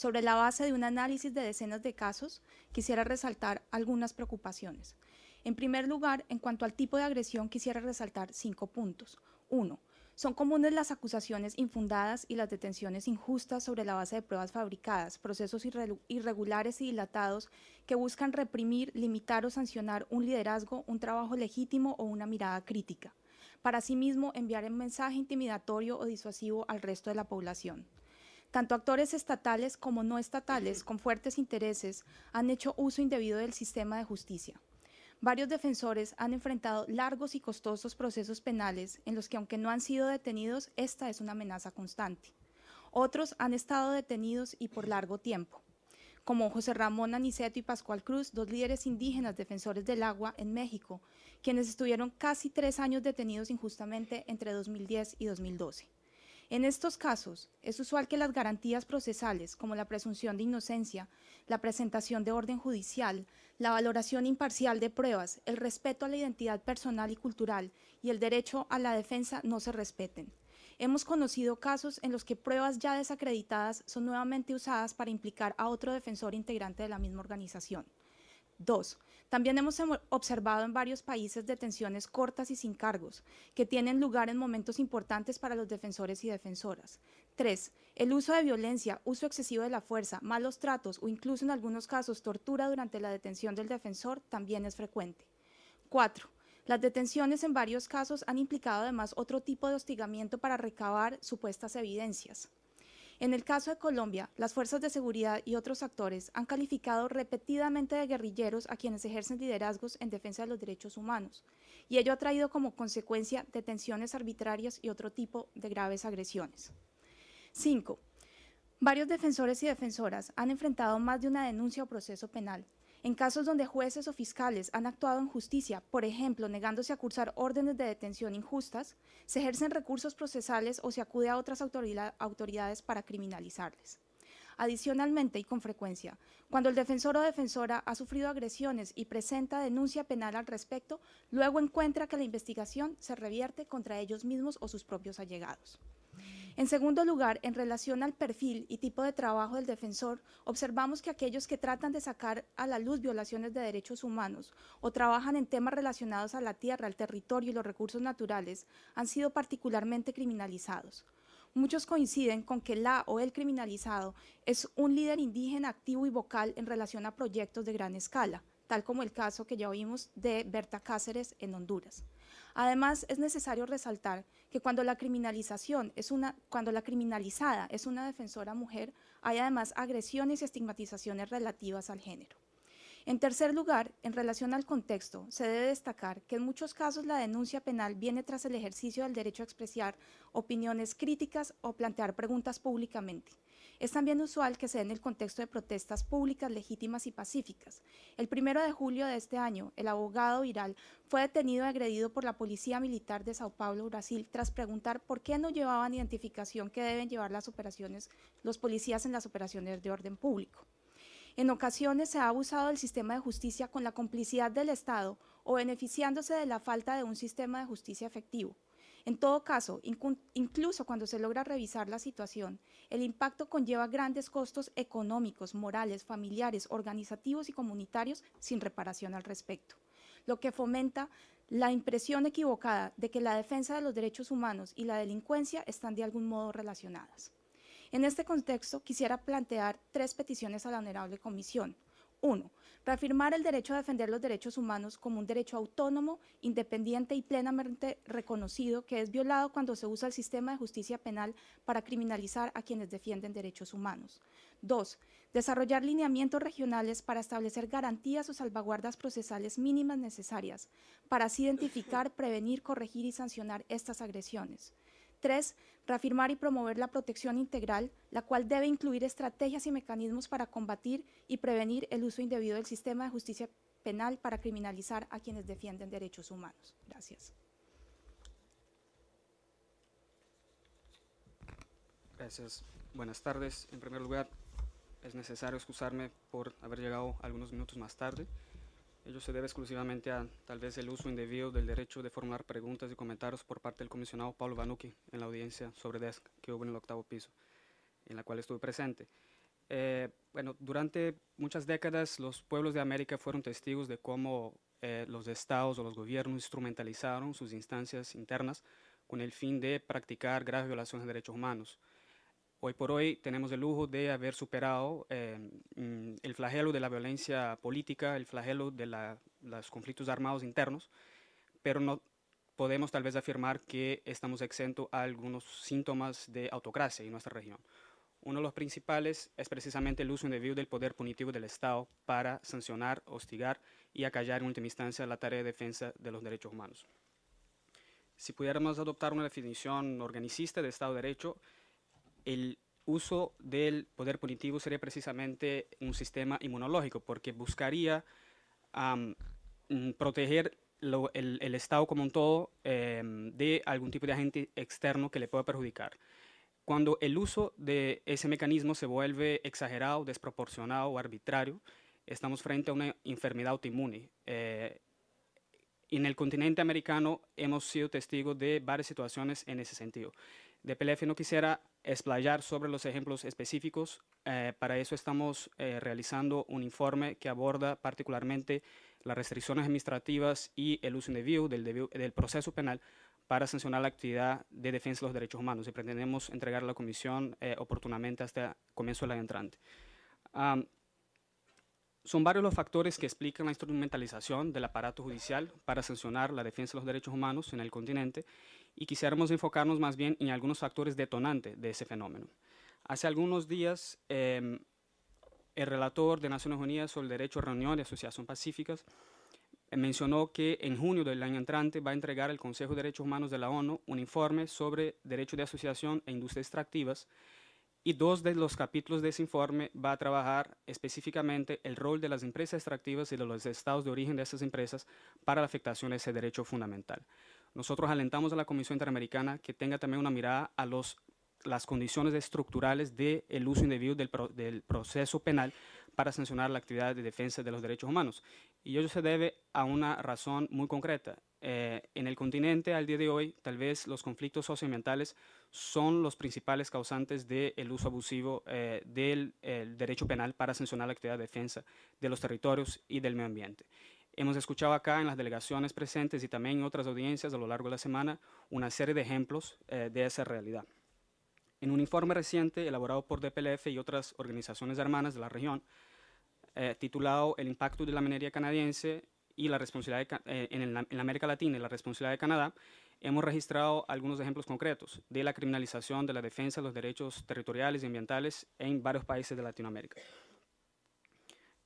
Sobre la base de un análisis de decenas de casos, quisiera resaltar algunas preocupaciones. En primer lugar, en cuanto al tipo de agresión, quisiera resaltar cinco puntos. Uno, Son comunes las acusaciones infundadas y las detenciones injustas sobre la base de pruebas fabricadas, procesos irregulares y dilatados que buscan reprimir, limitar o sancionar un liderazgo, un trabajo legítimo o una mirada crítica para asimismo enviar un mensaje intimidatorio o disuasivo al resto de la población. Tanto actores estatales como no estatales con fuertes intereses han hecho uso indebido del sistema de justicia. Varios defensores han enfrentado largos y costosos procesos penales en los que aunque no han sido detenidos, esta es una amenaza constante. Otros han estado detenidos y por largo tiempo como José Ramón Aniceto y Pascual Cruz, dos líderes indígenas defensores del agua en México, quienes estuvieron casi tres años detenidos injustamente entre 2010 y 2012. En estos casos, es usual que las garantías procesales, como la presunción de inocencia, la presentación de orden judicial, la valoración imparcial de pruebas, el respeto a la identidad personal y cultural y el derecho a la defensa no se respeten. Hemos conocido casos en los que pruebas ya desacreditadas son nuevamente usadas para implicar a otro defensor integrante de la misma organización. 2. También hemos observado en varios países detenciones cortas y sin cargos, que tienen lugar en momentos importantes para los defensores y defensoras. 3. El uso de violencia, uso excesivo de la fuerza, malos tratos o incluso en algunos casos tortura durante la detención del defensor también es frecuente. 4. Las detenciones en varios casos han implicado además otro tipo de hostigamiento para recabar supuestas evidencias. En el caso de Colombia, las fuerzas de seguridad y otros actores han calificado repetidamente de guerrilleros a quienes ejercen liderazgos en defensa de los derechos humanos, y ello ha traído como consecuencia detenciones arbitrarias y otro tipo de graves agresiones. 5. Varios defensores y defensoras han enfrentado más de una denuncia o proceso penal, en casos donde jueces o fiscales han actuado en justicia, por ejemplo, negándose a cursar órdenes de detención injustas, se ejercen recursos procesales o se acude a otras autoridades para criminalizarles. Adicionalmente y con frecuencia, cuando el defensor o defensora ha sufrido agresiones y presenta denuncia penal al respecto, luego encuentra que la investigación se revierte contra ellos mismos o sus propios allegados. En segundo lugar, en relación al perfil y tipo de trabajo del defensor, observamos que aquellos que tratan de sacar a la luz violaciones de derechos humanos o trabajan en temas relacionados a la tierra, al territorio y los recursos naturales han sido particularmente criminalizados. Muchos coinciden con que la o el criminalizado es un líder indígena activo y vocal en relación a proyectos de gran escala, tal como el caso que ya oímos de Berta Cáceres en Honduras. Además, es necesario resaltar que cuando la cuando la criminalizada es una defensora mujer, hay además agresiones y estigmatizaciones relativas al género. En tercer lugar, en relación al contexto, se debe destacar que en muchos casos la denuncia penal viene tras el ejercicio del derecho a expresar opiniones críticas o plantear preguntas públicamente. Es también usual que se dé en el contexto de protestas públicas legítimas y pacíficas. El primero de julio de este año, el abogado Viral fue detenido y agredido por la Policía Militar de Sao Paulo, Brasil, tras preguntar por qué no llevaban identificación que deben llevar las operaciones, los policías en las operaciones de orden público. En ocasiones se ha abusado del sistema de justicia con la complicidad del Estado o beneficiándose de la falta de un sistema de justicia efectivo. En todo caso, incluso cuando se logra revisar la situación, el impacto conlleva grandes costos económicos, morales, familiares, organizativos y comunitarios sin reparación al respecto, lo que fomenta la impresión equivocada de que la defensa de los derechos humanos y la delincuencia están de algún modo relacionadas. En este contexto, quisiera plantear tres peticiones a la Honorable Comisión. 1. Reafirmar el derecho a defender los derechos humanos como un derecho autónomo, independiente y plenamente reconocido que es violado cuando se usa el sistema de justicia penal para criminalizar a quienes defienden derechos humanos. 2. Desarrollar lineamientos regionales para establecer garantías o salvaguardas procesales mínimas necesarias para así identificar, prevenir, corregir y sancionar estas agresiones. 3 reafirmar y promover la protección integral, la cual debe incluir estrategias y mecanismos para combatir y prevenir el uso indebido del sistema de justicia penal para criminalizar a quienes defienden derechos humanos. Gracias. Gracias. Buenas tardes. En primer lugar, es necesario excusarme por haber llegado algunos minutos más tarde. Ello se debe exclusivamente a tal vez el uso indebido del derecho de formular preguntas y comentarios por parte del comisionado Pablo Banuki en la audiencia sobre DESC que hubo en el octavo piso, en la cual estuve presente. Eh, bueno, durante muchas décadas los pueblos de América fueron testigos de cómo eh, los estados o los gobiernos instrumentalizaron sus instancias internas con el fin de practicar graves violaciones de derechos humanos. Hoy por hoy tenemos el lujo de haber superado eh, mm, el flagelo de la violencia política, el flagelo de los conflictos armados internos, pero no podemos tal vez afirmar que estamos exentos a algunos síntomas de autocracia en nuestra región. Uno de los principales es precisamente el uso indebido del poder punitivo del Estado para sancionar, hostigar y acallar en última instancia la tarea de defensa de los derechos humanos. Si pudiéramos adoptar una definición organicista de Estado de Derecho, el uso del poder punitivo sería precisamente un sistema inmunológico, porque buscaría mm, proteger el, Estado como un todo em, de algún tipo de agente externo que le pueda perjudicar. Cuando el uso de ese mecanismo se vuelve exagerado, desproporcionado o arbitrario, estamos frente a una enfermedad autoinmune. Eh, en el continente americano hemos sido testigos de varias situaciones en ese sentido. De PLF no quisiera explayar sobre los ejemplos específicos. Eh, para eso estamos eh, realizando un informe que aborda particularmente las restricciones administrativas y el uso indebido del, del, proceso penal para sancionar la actividad de defensa de los derechos humanos y pretendemos entregar a la comisión eh, oportunamente hasta comienzo del año entrante. son varios los factores que explican la instrumentalización del aparato judicial para sancionar la defensa de los derechos humanos en el continente y quisiéramos enfocarnos más bien en algunos factores detonantes de ese fenómeno. Hace algunos días, em, el relator de Naciones Unidas sobre el derecho a reunión y asociación pacíficas mencionó que en junio del año entrante va a entregar al Consejo de Derechos Humanos de la ONU un informe sobre derecho de asociación e industrias extractivas y dos de los capítulos de ese informe va a trabajar específicamente el rol de las empresas extractivas y de los estados de origen de esas empresas para la afectación de ese derecho fundamental. Nosotros alentamos a la Comisión Interamericana que tenga también una mirada a las condiciones estructurales del uso indebido del, proceso penal para sancionar la actividad de defensa de los derechos humanos. Y ello se debe a una razón muy concreta. Eh, en el continente, al día de hoy, tal vez los conflictos socioambientales son los principales causantes del uso abusivo eh, del derecho penal para sancionar la actividad de defensa de los territorios y del medio ambiente. Hemos escuchado acá en las delegaciones presentes y también en otras audiencias a lo largo de la semana una serie de ejemplos eh, de esa realidad. En un informe reciente elaborado por DPLF y otras organizaciones hermanas de la región, eh, titulado El impacto de la minería canadiense y la responsabilidad eh, en, América Latina y la responsabilidad de Canadá, hemos registrado algunos ejemplos concretos de la criminalización de la defensa de los derechos territoriales y ambientales en varios países de Latinoamérica.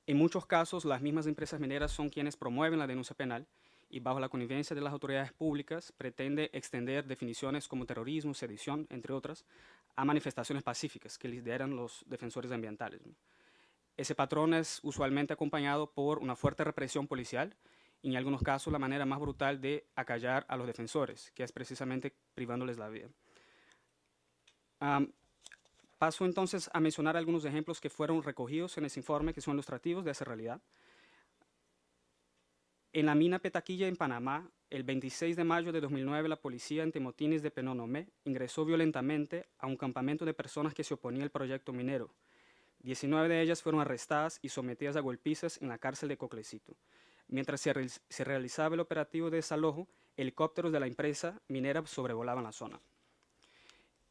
En muchos casos, las mismas empresas mineras son quienes promueven la denuncia penal y bajo la connivencia de las autoridades públicas pretende extender definiciones como terrorismo, sedición, entre otras, a manifestaciones pacíficas que lideran los defensores ambientales. Ese patrón es usualmente acompañado por una fuerte represión policial y en algunos casos la manera más brutal de acallar a los defensores, que es precisamente privándoles la vida. Paso entonces a mencionar algunos ejemplos que fueron recogidos en ese informe, que son ilustrativos de esa realidad. En la mina Petaquilla, en Panamá, el 26 de mayo de 2009, la policía en Timotines de Penonomé ingresó violentamente a un campamento de personas que se oponía al proyecto minero. 19 de ellas fueron arrestadas y sometidas a golpizas en la cárcel de Coclecito. Mientras se, se realizaba el operativo de desalojo, helicópteros de la empresa minera sobrevolaban la zona.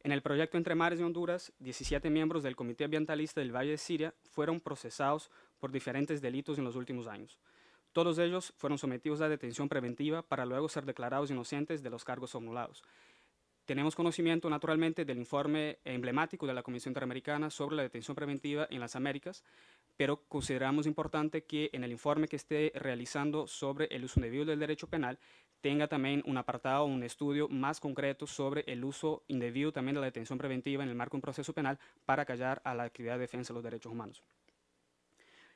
En el proyecto Entre Mares de Honduras, 17 miembros del Comité Ambientalista del Valle de Siria fueron procesados por diferentes delitos en los últimos años. Todos ellos fueron sometidos a detención preventiva para luego ser declarados inocentes de los cargos formulados. Tenemos conocimiento, naturalmente, del informe emblemático de la Comisión Interamericana sobre la detención preventiva en las Américas, pero consideramos importante que en el informe que esté realizando sobre el uso indebido del derecho penal tenga también un apartado, un estudio más concreto sobre el uso indebido también de la detención preventiva en el marco de un proceso penal para callar a la actividad de defensa de los derechos humanos.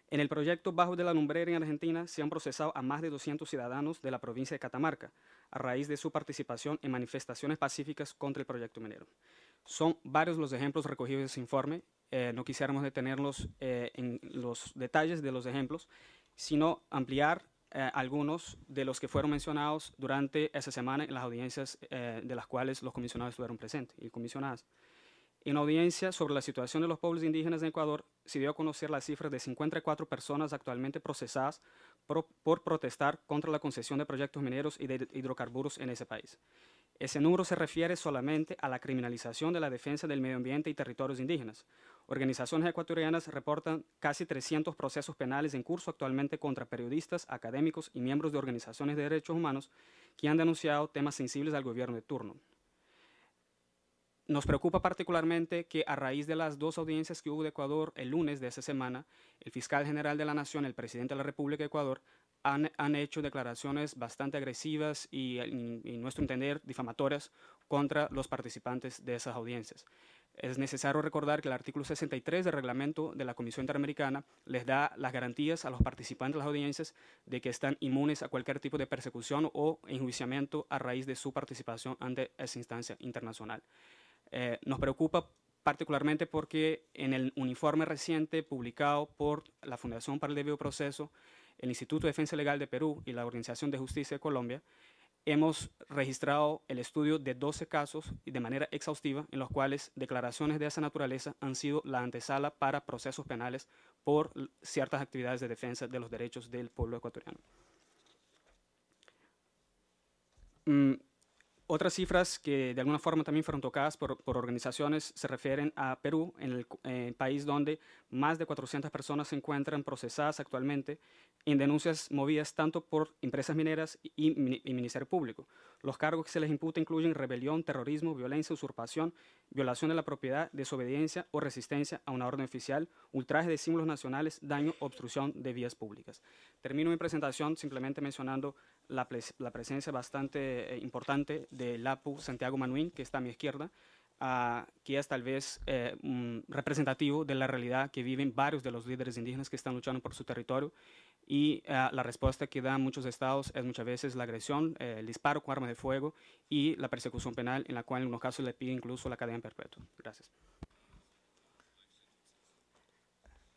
En el proyecto Bajo de la Lumbrera en Argentina se han procesado a más de 200 ciudadanos de la provincia de Catamarca a raíz de su participación en manifestaciones pacíficas contra el proyecto minero. Son varios los ejemplos recogidos en ese informe. Eh, no quisiéramos detenerlos eh, en los detalles de los ejemplos, sino ampliar eh, algunos de los que fueron mencionados durante esa semana en las audiencias eh, de las cuales los comisionados estuvieron presentes y comisionadas. En audiencia sobre la situación de los pueblos indígenas en Ecuador, se dio a conocer la cifra de 54 personas actualmente procesadas por protestar contra la concesión de proyectos mineros y de hidrocarburos en ese país. Ese número se refiere solamente a la criminalización de la defensa del medio ambiente y territorios indígenas. Organizaciones ecuatorianas reportan casi 300 procesos penales en curso actualmente contra periodistas, académicos y miembros de organizaciones de derechos humanos que han denunciado temas sensibles al gobierno de turno. Nos preocupa particularmente que a raíz de las dos audiencias que hubo de Ecuador el lunes de esa semana, el fiscal general de la Nación, el presidente de la República de Ecuador, han, hecho declaraciones bastante agresivas y, en nuestro entender, difamatorias contra los participantes de esas audiencias. Es necesario recordar que el artículo 63 del reglamento de la Comisión Interamericana les da las garantías a los participantes de las audiencias de que están inmunes a cualquier tipo de persecución o enjuiciamiento a raíz de su participación ante esa instancia internacional. Eh, nos preocupa particularmente porque en el uniforme reciente publicado por la Fundación para el Debido Proceso, el Instituto de Defensa Legal de Perú y la Organización de Justicia de Colombia, hemos registrado el estudio de 12 casos y de manera exhaustiva en los cuales declaraciones de esa naturaleza han sido la antesala para procesos penales por ciertas actividades de defensa de los derechos del pueblo ecuatoriano. Mm, otras cifras que de alguna forma también fueron tocadas por, organizaciones se refieren a Perú, en el, eh, país donde más de 400 personas se encuentran procesadas actualmente en denuncias movidas tanto por empresas mineras y, Ministerio Público. Los cargos que se les imputa incluyen rebelión, terrorismo, violencia, usurpación, violación de la propiedad, desobediencia o resistencia a una orden oficial, ultraje de símbolos nacionales, daño, obstrucción de vías públicas. Termino mi presentación simplemente mencionando la, presencia bastante eh, importante del APU Santiago Manuín, que está a mi izquierda, que es tal vez eh, representativo de la realidad que viven varios de los líderes indígenas que están luchando por su territorio. Y eh, la respuesta que dan muchos estados es muchas veces la agresión, el disparo con armas de fuego y la persecución penal, en la cual en unos casos le pide incluso la cadena perpetua. Gracias.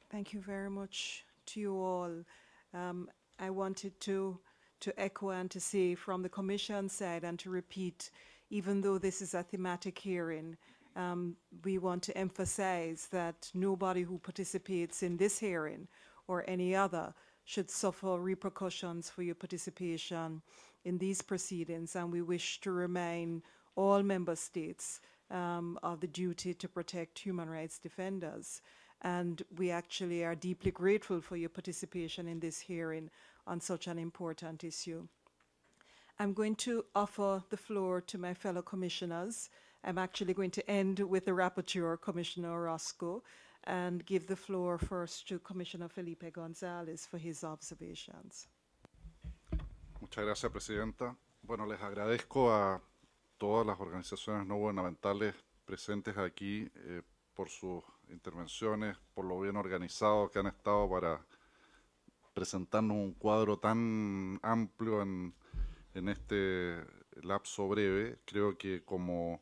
Thank you very much to um, I wanted to to echo and to say from the Commission side and to repeat, even though this is a thematic hearing, um, we want to emphasize that nobody who participates in this hearing or any other should suffer repercussions for your participation in these proceedings, and we wish to remind all member states um, of the duty to protect human rights defenders. And we actually are deeply grateful for your participation in this hearing on such an important issue. I'm going to offer the floor to my fellow commissioners. I'm actually going to end with the rapporteur, Commissioner Roscoe, and give the floor first to Commissioner Felipe González for his observations. Muchas gracias, Presidenta. Bueno, les agradezco a todas las organizaciones no gubernamentales presentes aquí eh, por sus intervenciones, por lo bien organizado que han estado para presentarnos un cuadro tan amplio en, este lapso breve. Creo que como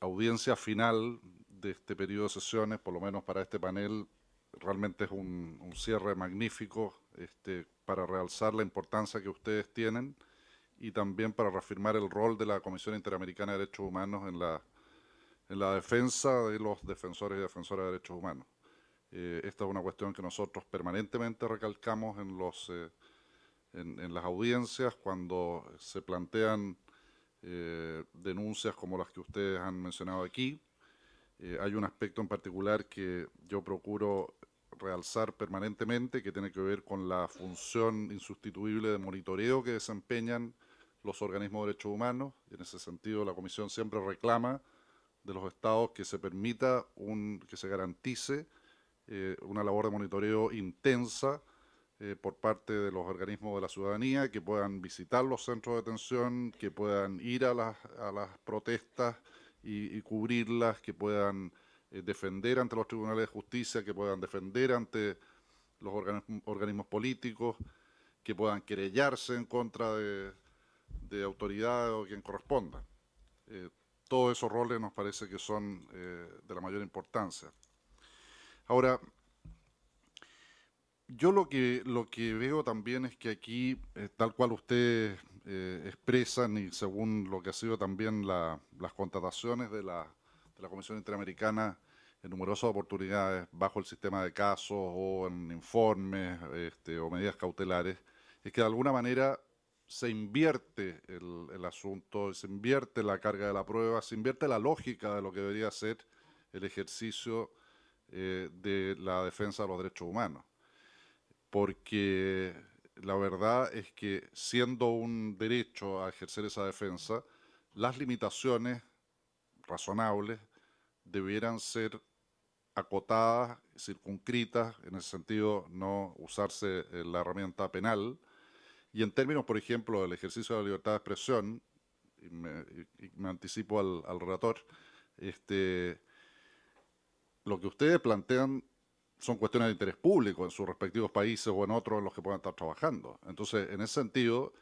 audiencia final de este periodo de sesiones, por lo menos para este panel, realmente es un, cierre magnífico este, para realzar la importancia que ustedes tienen y también para reafirmar el rol de la Comisión Interamericana de Derechos Humanos en la, en la defensa de los defensores y defensoras de derechos humanos. Eh, esta es una cuestión que nosotros permanentemente recalcamos en, eh, las audiencias cuando se plantean eh, denuncias como las que ustedes han mencionado aquí. hay un aspecto en particular que yo procuro realzar permanentemente que tiene que ver con la función insustituible de monitoreo que desempeñan los organismos de derechos humanos. En ese sentido, la Comisión siempre reclama de los estados que se permita un, que se garantice eh, una labor de monitoreo intensa eh, por parte de los organismos de la ciudadanía, que puedan visitar los centros de detención, que puedan ir a las, protestas y, cubrirlas, que puedan eh, defender ante los tribunales de justicia, que puedan defender ante los organismos, políticos, que puedan querellarse en contra de, de autoridad o quien corresponda. todos esos roles nos parece que son de la mayor importancia. Ahora, yo lo que, lo que veo también es que aquí, eh, tal cual ustedes eh, expresan y según lo que ha sido también las contrataciones de la, de la Comisión Interamericana en numerosas oportunidades bajo el sistema de casos o en informes este, o medidas cautelares, es que de alguna manera se invierte el, el, asunto, se invierte la carga de la prueba, se invierte la lógica de lo que debería ser el ejercicio eh, de la defensa de los derechos humanos. Porque la verdad es que siendo un derecho a ejercer esa defensa, las limitaciones razonables debieran ser acotadas, circunscritas, en ese sentido no usarse eh, la herramienta penal. Y en términos, por ejemplo, del ejercicio de la libertad de expresión, y me, anticipo al, al, relator, este, lo que ustedes plantean son cuestiones de interés público en sus respectivos países o en otros en los que puedan estar trabajando. Entonces, en ese sentido,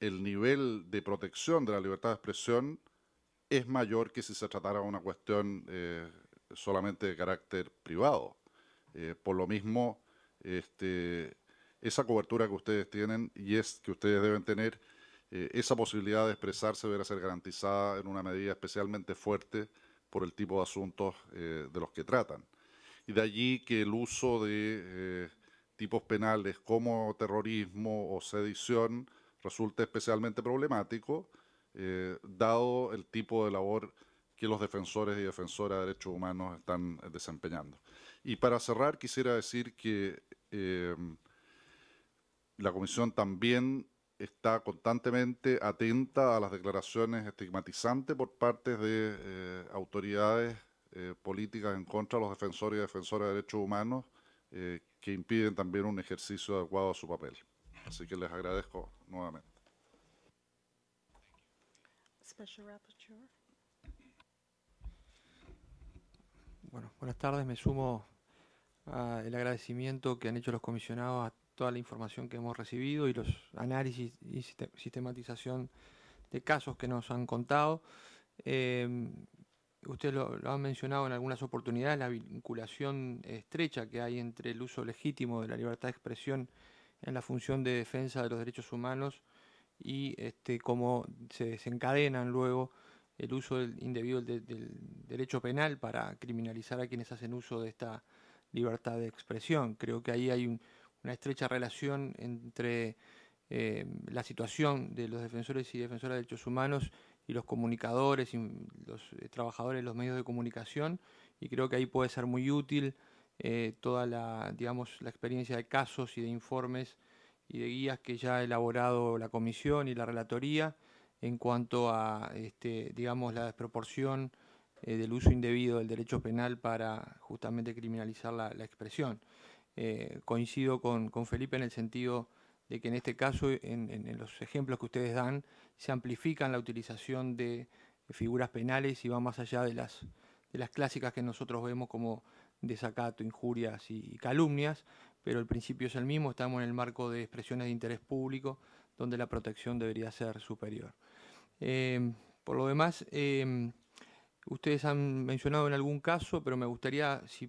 el nivel de protección de la libertad de expresión es mayor que si se tratara de una cuestión eh, solamente de carácter privado. Eh, por lo mismo, este, esa cobertura que ustedes tienen y es que ustedes deben tener, eh, esa posibilidad de expresarse deberá ser garantizada en una medida especialmente fuerte por el tipo de asuntos eh, de los que tratan. Y de allí que el uso de eh, tipos penales como terrorismo o sedición resulte especialmente problemático, eh, dado el tipo de labor que los defensores y defensoras de derechos humanos están desempeñando. Y para cerrar, quisiera decir que la Comisión también está constantemente atenta a las declaraciones estigmatizantes por parte de eh, autoridades eh, políticas en contra de los defensores y defensoras de derechos humanos eh, que impiden también un ejercicio adecuado a su papel. Así que les agradezco nuevamente. Bueno, buenas tardes. Me sumo al agradecimiento que han hecho los comisionados a toda la información que hemos recibido y los análisis y sistematización de casos que nos han contado. Eh, em, Ustedes lo, lo, han mencionado en algunas oportunidades, la vinculación estrecha que hay entre el uso legítimo de la libertad de expresión en la función de defensa de los derechos humanos y este, cómo se desencadenan luego el uso indebido del, derecho penal para criminalizar a quienes hacen uso de esta libertad de expresión. Creo que ahí hay un, una estrecha relación entre eh, la situación de los defensores y defensoras de derechos humanos y los comunicadores y los eh, trabajadores de los medios de comunicación y creo que ahí puede ser muy útil eh, toda la, digamos, la experiencia de casos y de informes y de guías que ya ha elaborado la comisión y la relatoría en cuanto a este, digamos, la desproporción del uso indebido del derecho penal para justamente criminalizar la expresión. Eh, coincido con, Felipe en el sentido de que en este caso, en, los ejemplos que ustedes dan, se amplifican la utilización de figuras penales y va más allá de las, las clásicas que nosotros vemos como desacato, injurias y, calumnias, pero el principio es el mismo, estamos en el marco de expresiones de interés público, donde la protección debería ser superior. Eh, por lo demás, eh, ustedes han mencionado en algún caso, pero me gustaría, si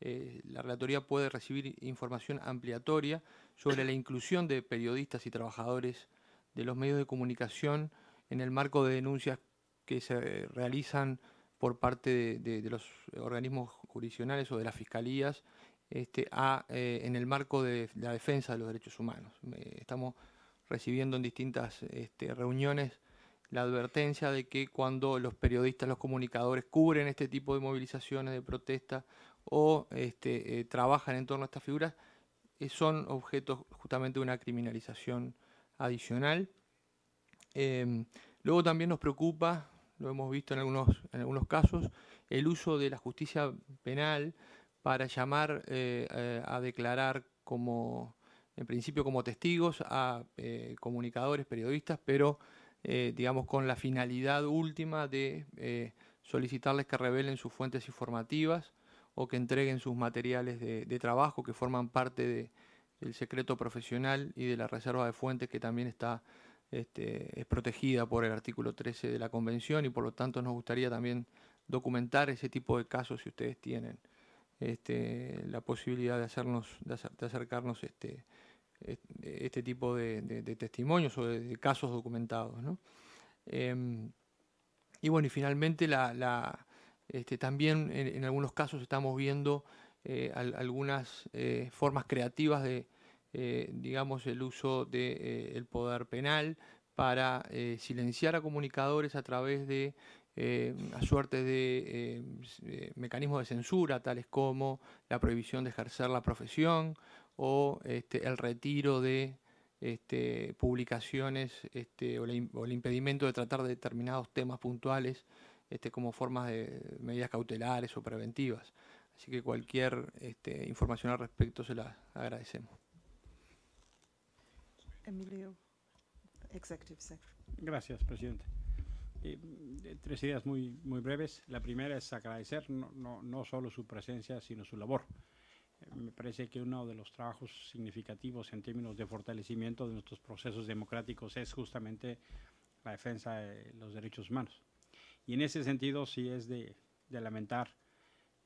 eh, la Relatoría puede recibir información ampliatoria sobre la inclusión de periodistas y trabajadores de los medios de comunicación en el marco de denuncias que se realizan por parte de, los organismos jurisdiccionales o de las fiscalías este, eh, en el marco de la defensa de los derechos humanos. estamos recibiendo en distintas este, reuniones la advertencia de que cuando los periodistas, los comunicadores cubren este tipo de movilizaciones, de protesta o este, eh, trabajan en torno a estas figuras eh, son objetos justamente de una criminalización adicional. Em, luego también nos preocupa, lo hemos visto en algunos, en algunos casos, el uso de la justicia penal para llamar eh, a declarar como, en principio como testigos a comunicadores, periodistas, pero digamos con la finalidad última de solicitarles que revelen sus fuentes informativas o que entreguen sus materiales de, trabajo que forman parte del secreto profesional y de la reserva de fuentes que también está este, es protegida por el artículo 13 de la Convención y por lo tanto nos gustaría también documentar ese tipo de casos si ustedes tienen este, la posibilidad de, hacernos, de, acercarnos este, este tipo de, testimonios o de, casos documentados. Em, y bueno, y finalmente la, este, también en, algunos casos estamos viendo eh, algunas eh, formas creativas de, eh, digamos, el uso del poder penal para silenciar a comunicadores a través de a suerte de mecanismos de censura, tales como la prohibición de ejercer la profesión o este, el retiro de este, publicaciones o, o el impedimento de tratar de determinados temas puntuales este, como formas de medidas cautelares o preventivas. Así que cualquier este, información al respecto se la agradecemos. Emilio, Executive Secretary. Gracias, Presidente. Eh, eh, tres ideas muy, muy breves. La primera es agradecer no, solo su presencia, sino su labor. Eh, me parece que uno de los trabajos significativos en términos de fortalecimiento de nuestros procesos democráticos es justamente la defensa de los derechos humanos. Y en ese sentido sí es de, lamentar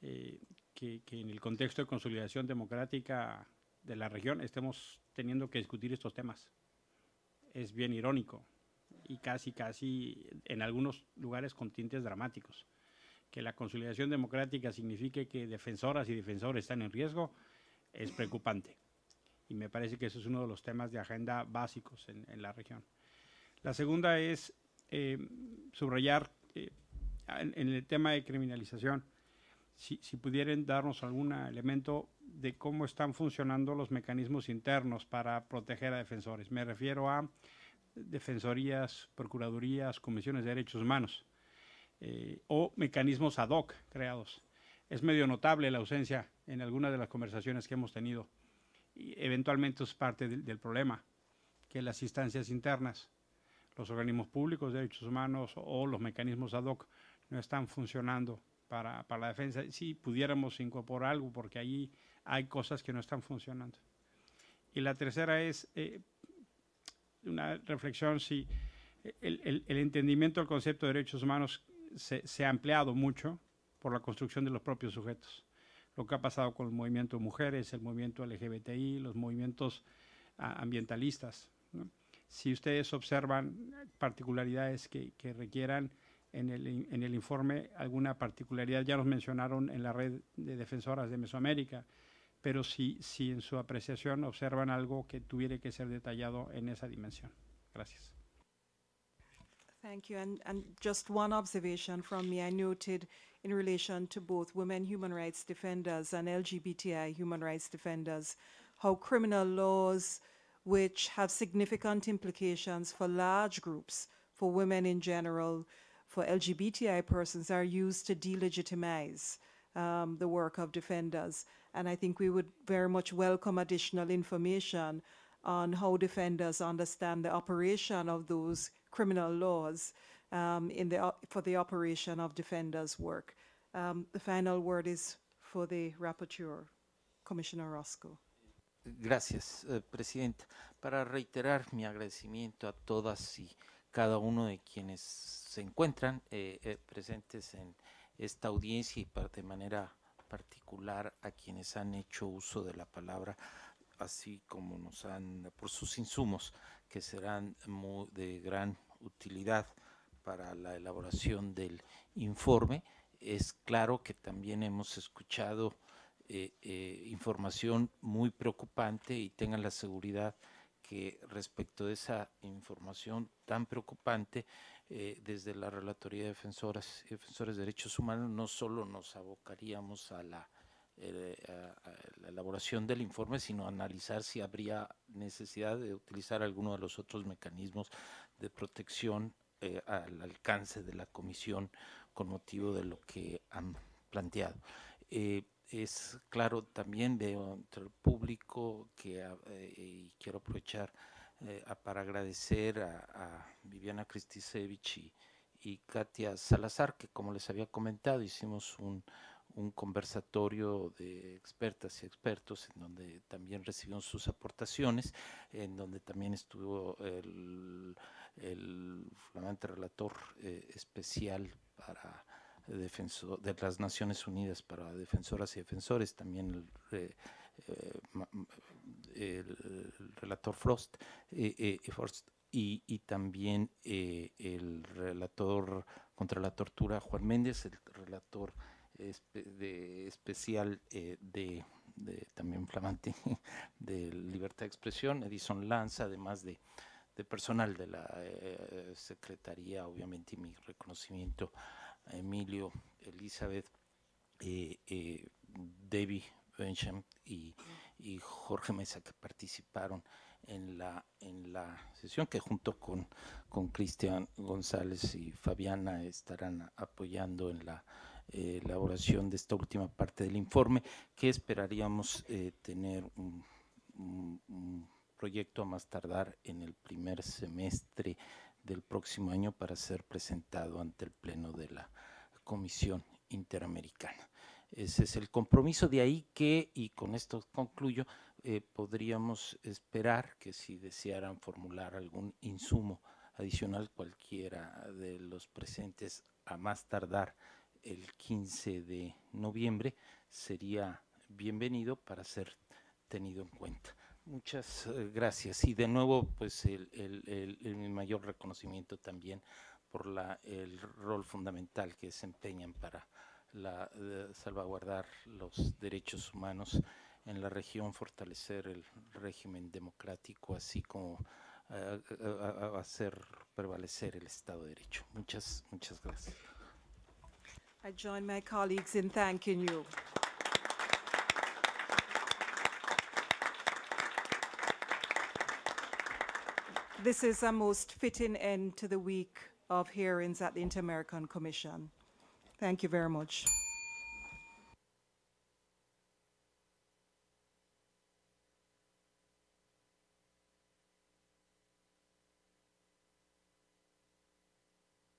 eh, que, en el contexto de consolidación democrática de la región estemos teniendo que discutir estos temas. Es bien irónico y casi, casi en algunos lugares con tintes dramáticos. Que la consolidación democrática signifique que defensoras y defensores están en riesgo es preocupante. Y me parece que eso es uno de los temas de agenda básicos en, la región. La segunda es eh, subrayar eh, en, el tema de criminalización, si, pudieran darnos algún elemento de cómo están funcionando los mecanismos internos para proteger a defensores. Me refiero a defensorías, procuradurías, comisiones de derechos humanos eh, o mecanismos ad hoc creados. Es medio notable la ausencia en algunas de las conversaciones que hemos tenido. Y eventualmente es parte del problema, que las instancias internas los organismos públicos de derechos humanos o los mecanismos ad hoc no están funcionando para, para la defensa. Si pudiéramos incorporar algo, porque ahí hay cosas que no están funcionando. Y la tercera es eh, una reflexión si eh, el, el, entendimiento del concepto de derechos humanos se, ha ampliado mucho por la construcción de los propios sujetos. Lo que ha pasado con el movimiento de mujeres, el movimiento LGBTI, los movimientos ambientalistas. ¿no? si ustedes observan particularidades que, que requieran en el, en el, informe alguna particularidad, ya los mencionaron en la red de defensoras de Mesoamérica, pero si, si en su apreciación observan algo que tuviera que ser detallado en esa dimensión. Gracias. Thank you. And, and, just one observation from me. I noted in relation to both women human rights defenders and LGBTI human rights defenders how criminal laws which have significant implications for large groups, for women in general, for LGBTI persons, are used to delegitimize um, the work of defenders. And I think we would very much welcome additional information on how defenders understand the operation of those criminal laws um, in the, for the operation of defenders' work. Um, the final word is for the rapporteur, Commissioner Roscoe. Gracias, eh, Presidenta. Para reiterar mi agradecimiento a todas y cada uno de quienes se encuentran eh, eh, presentes en esta audiencia y de manera particular a quienes han hecho uso de la palabra, así como nos han, por sus insumos, que serán de gran utilidad para la elaboración del informe. Es claro que también hemos escuchado eh, eh, información muy preocupante y tengan la seguridad que respecto de esa información tan preocupante, eh, desde la Relatoría de Defensoras y Defensores de Derechos Humanos no solo nos abocaríamos a la, elaboración del informe, sino analizar si habría necesidad de utilizar alguno de los otros mecanismos de protección al alcance de la comisión con motivo de lo que han planteado es claro, también veo entre el público que ah, eh, quiero aprovechar eh, para agradecer a, Viviana Kristisevich y, Katia Salazar, que como les había comentado, hicimos un, conversatorio de expertas y expertos en donde también recibieron sus aportaciones, en donde también estuvo el, el flamante relator eh, especial para defensor, de las Naciones Unidas para Defensoras y Defensores, también el, eh, eh, relator Frost, eh, y, también el relator contra la tortura Juan Méndez, el relator de, especial de también flamante de libertad de expresión, Edison Lanza, además de, personal de la Secretaría, obviamente, y mi reconocimiento Emilio, Elizabeth, eh, eh Bencham y, Jorge Mesa que participaron en la, en la sesión que junto con Cristian González y Fabiana estarán apoyando en la elaboración de esta última parte del informe que esperaríamos eh, tener un, proyecto a más tardar en el primer semestre del próximo año para ser presentado ante el Pleno de la Comisión Interamericana. Ese es el compromiso de ahí que, y con esto concluyo, eh, podríamos esperar que si desearan formular algún insumo adicional cualquiera de los presentes a más tardar el 15 de noviembre, sería bienvenido para ser tenido en cuenta. Muchas eh, gracias. Y de nuevo, pues el, mayor reconocimiento también por el rol fundamental que desempeñan para la, eh, salvaguardar los derechos humanos en la región, fortalecer el régimen democrático, así como eh, hacer prevalecer el Estado de Derecho. Muchas, muchas gracias. I join my colleagues in thanking you. This is a most fitting end to the week of hearings at the Inter-American Commission. Thank you very much.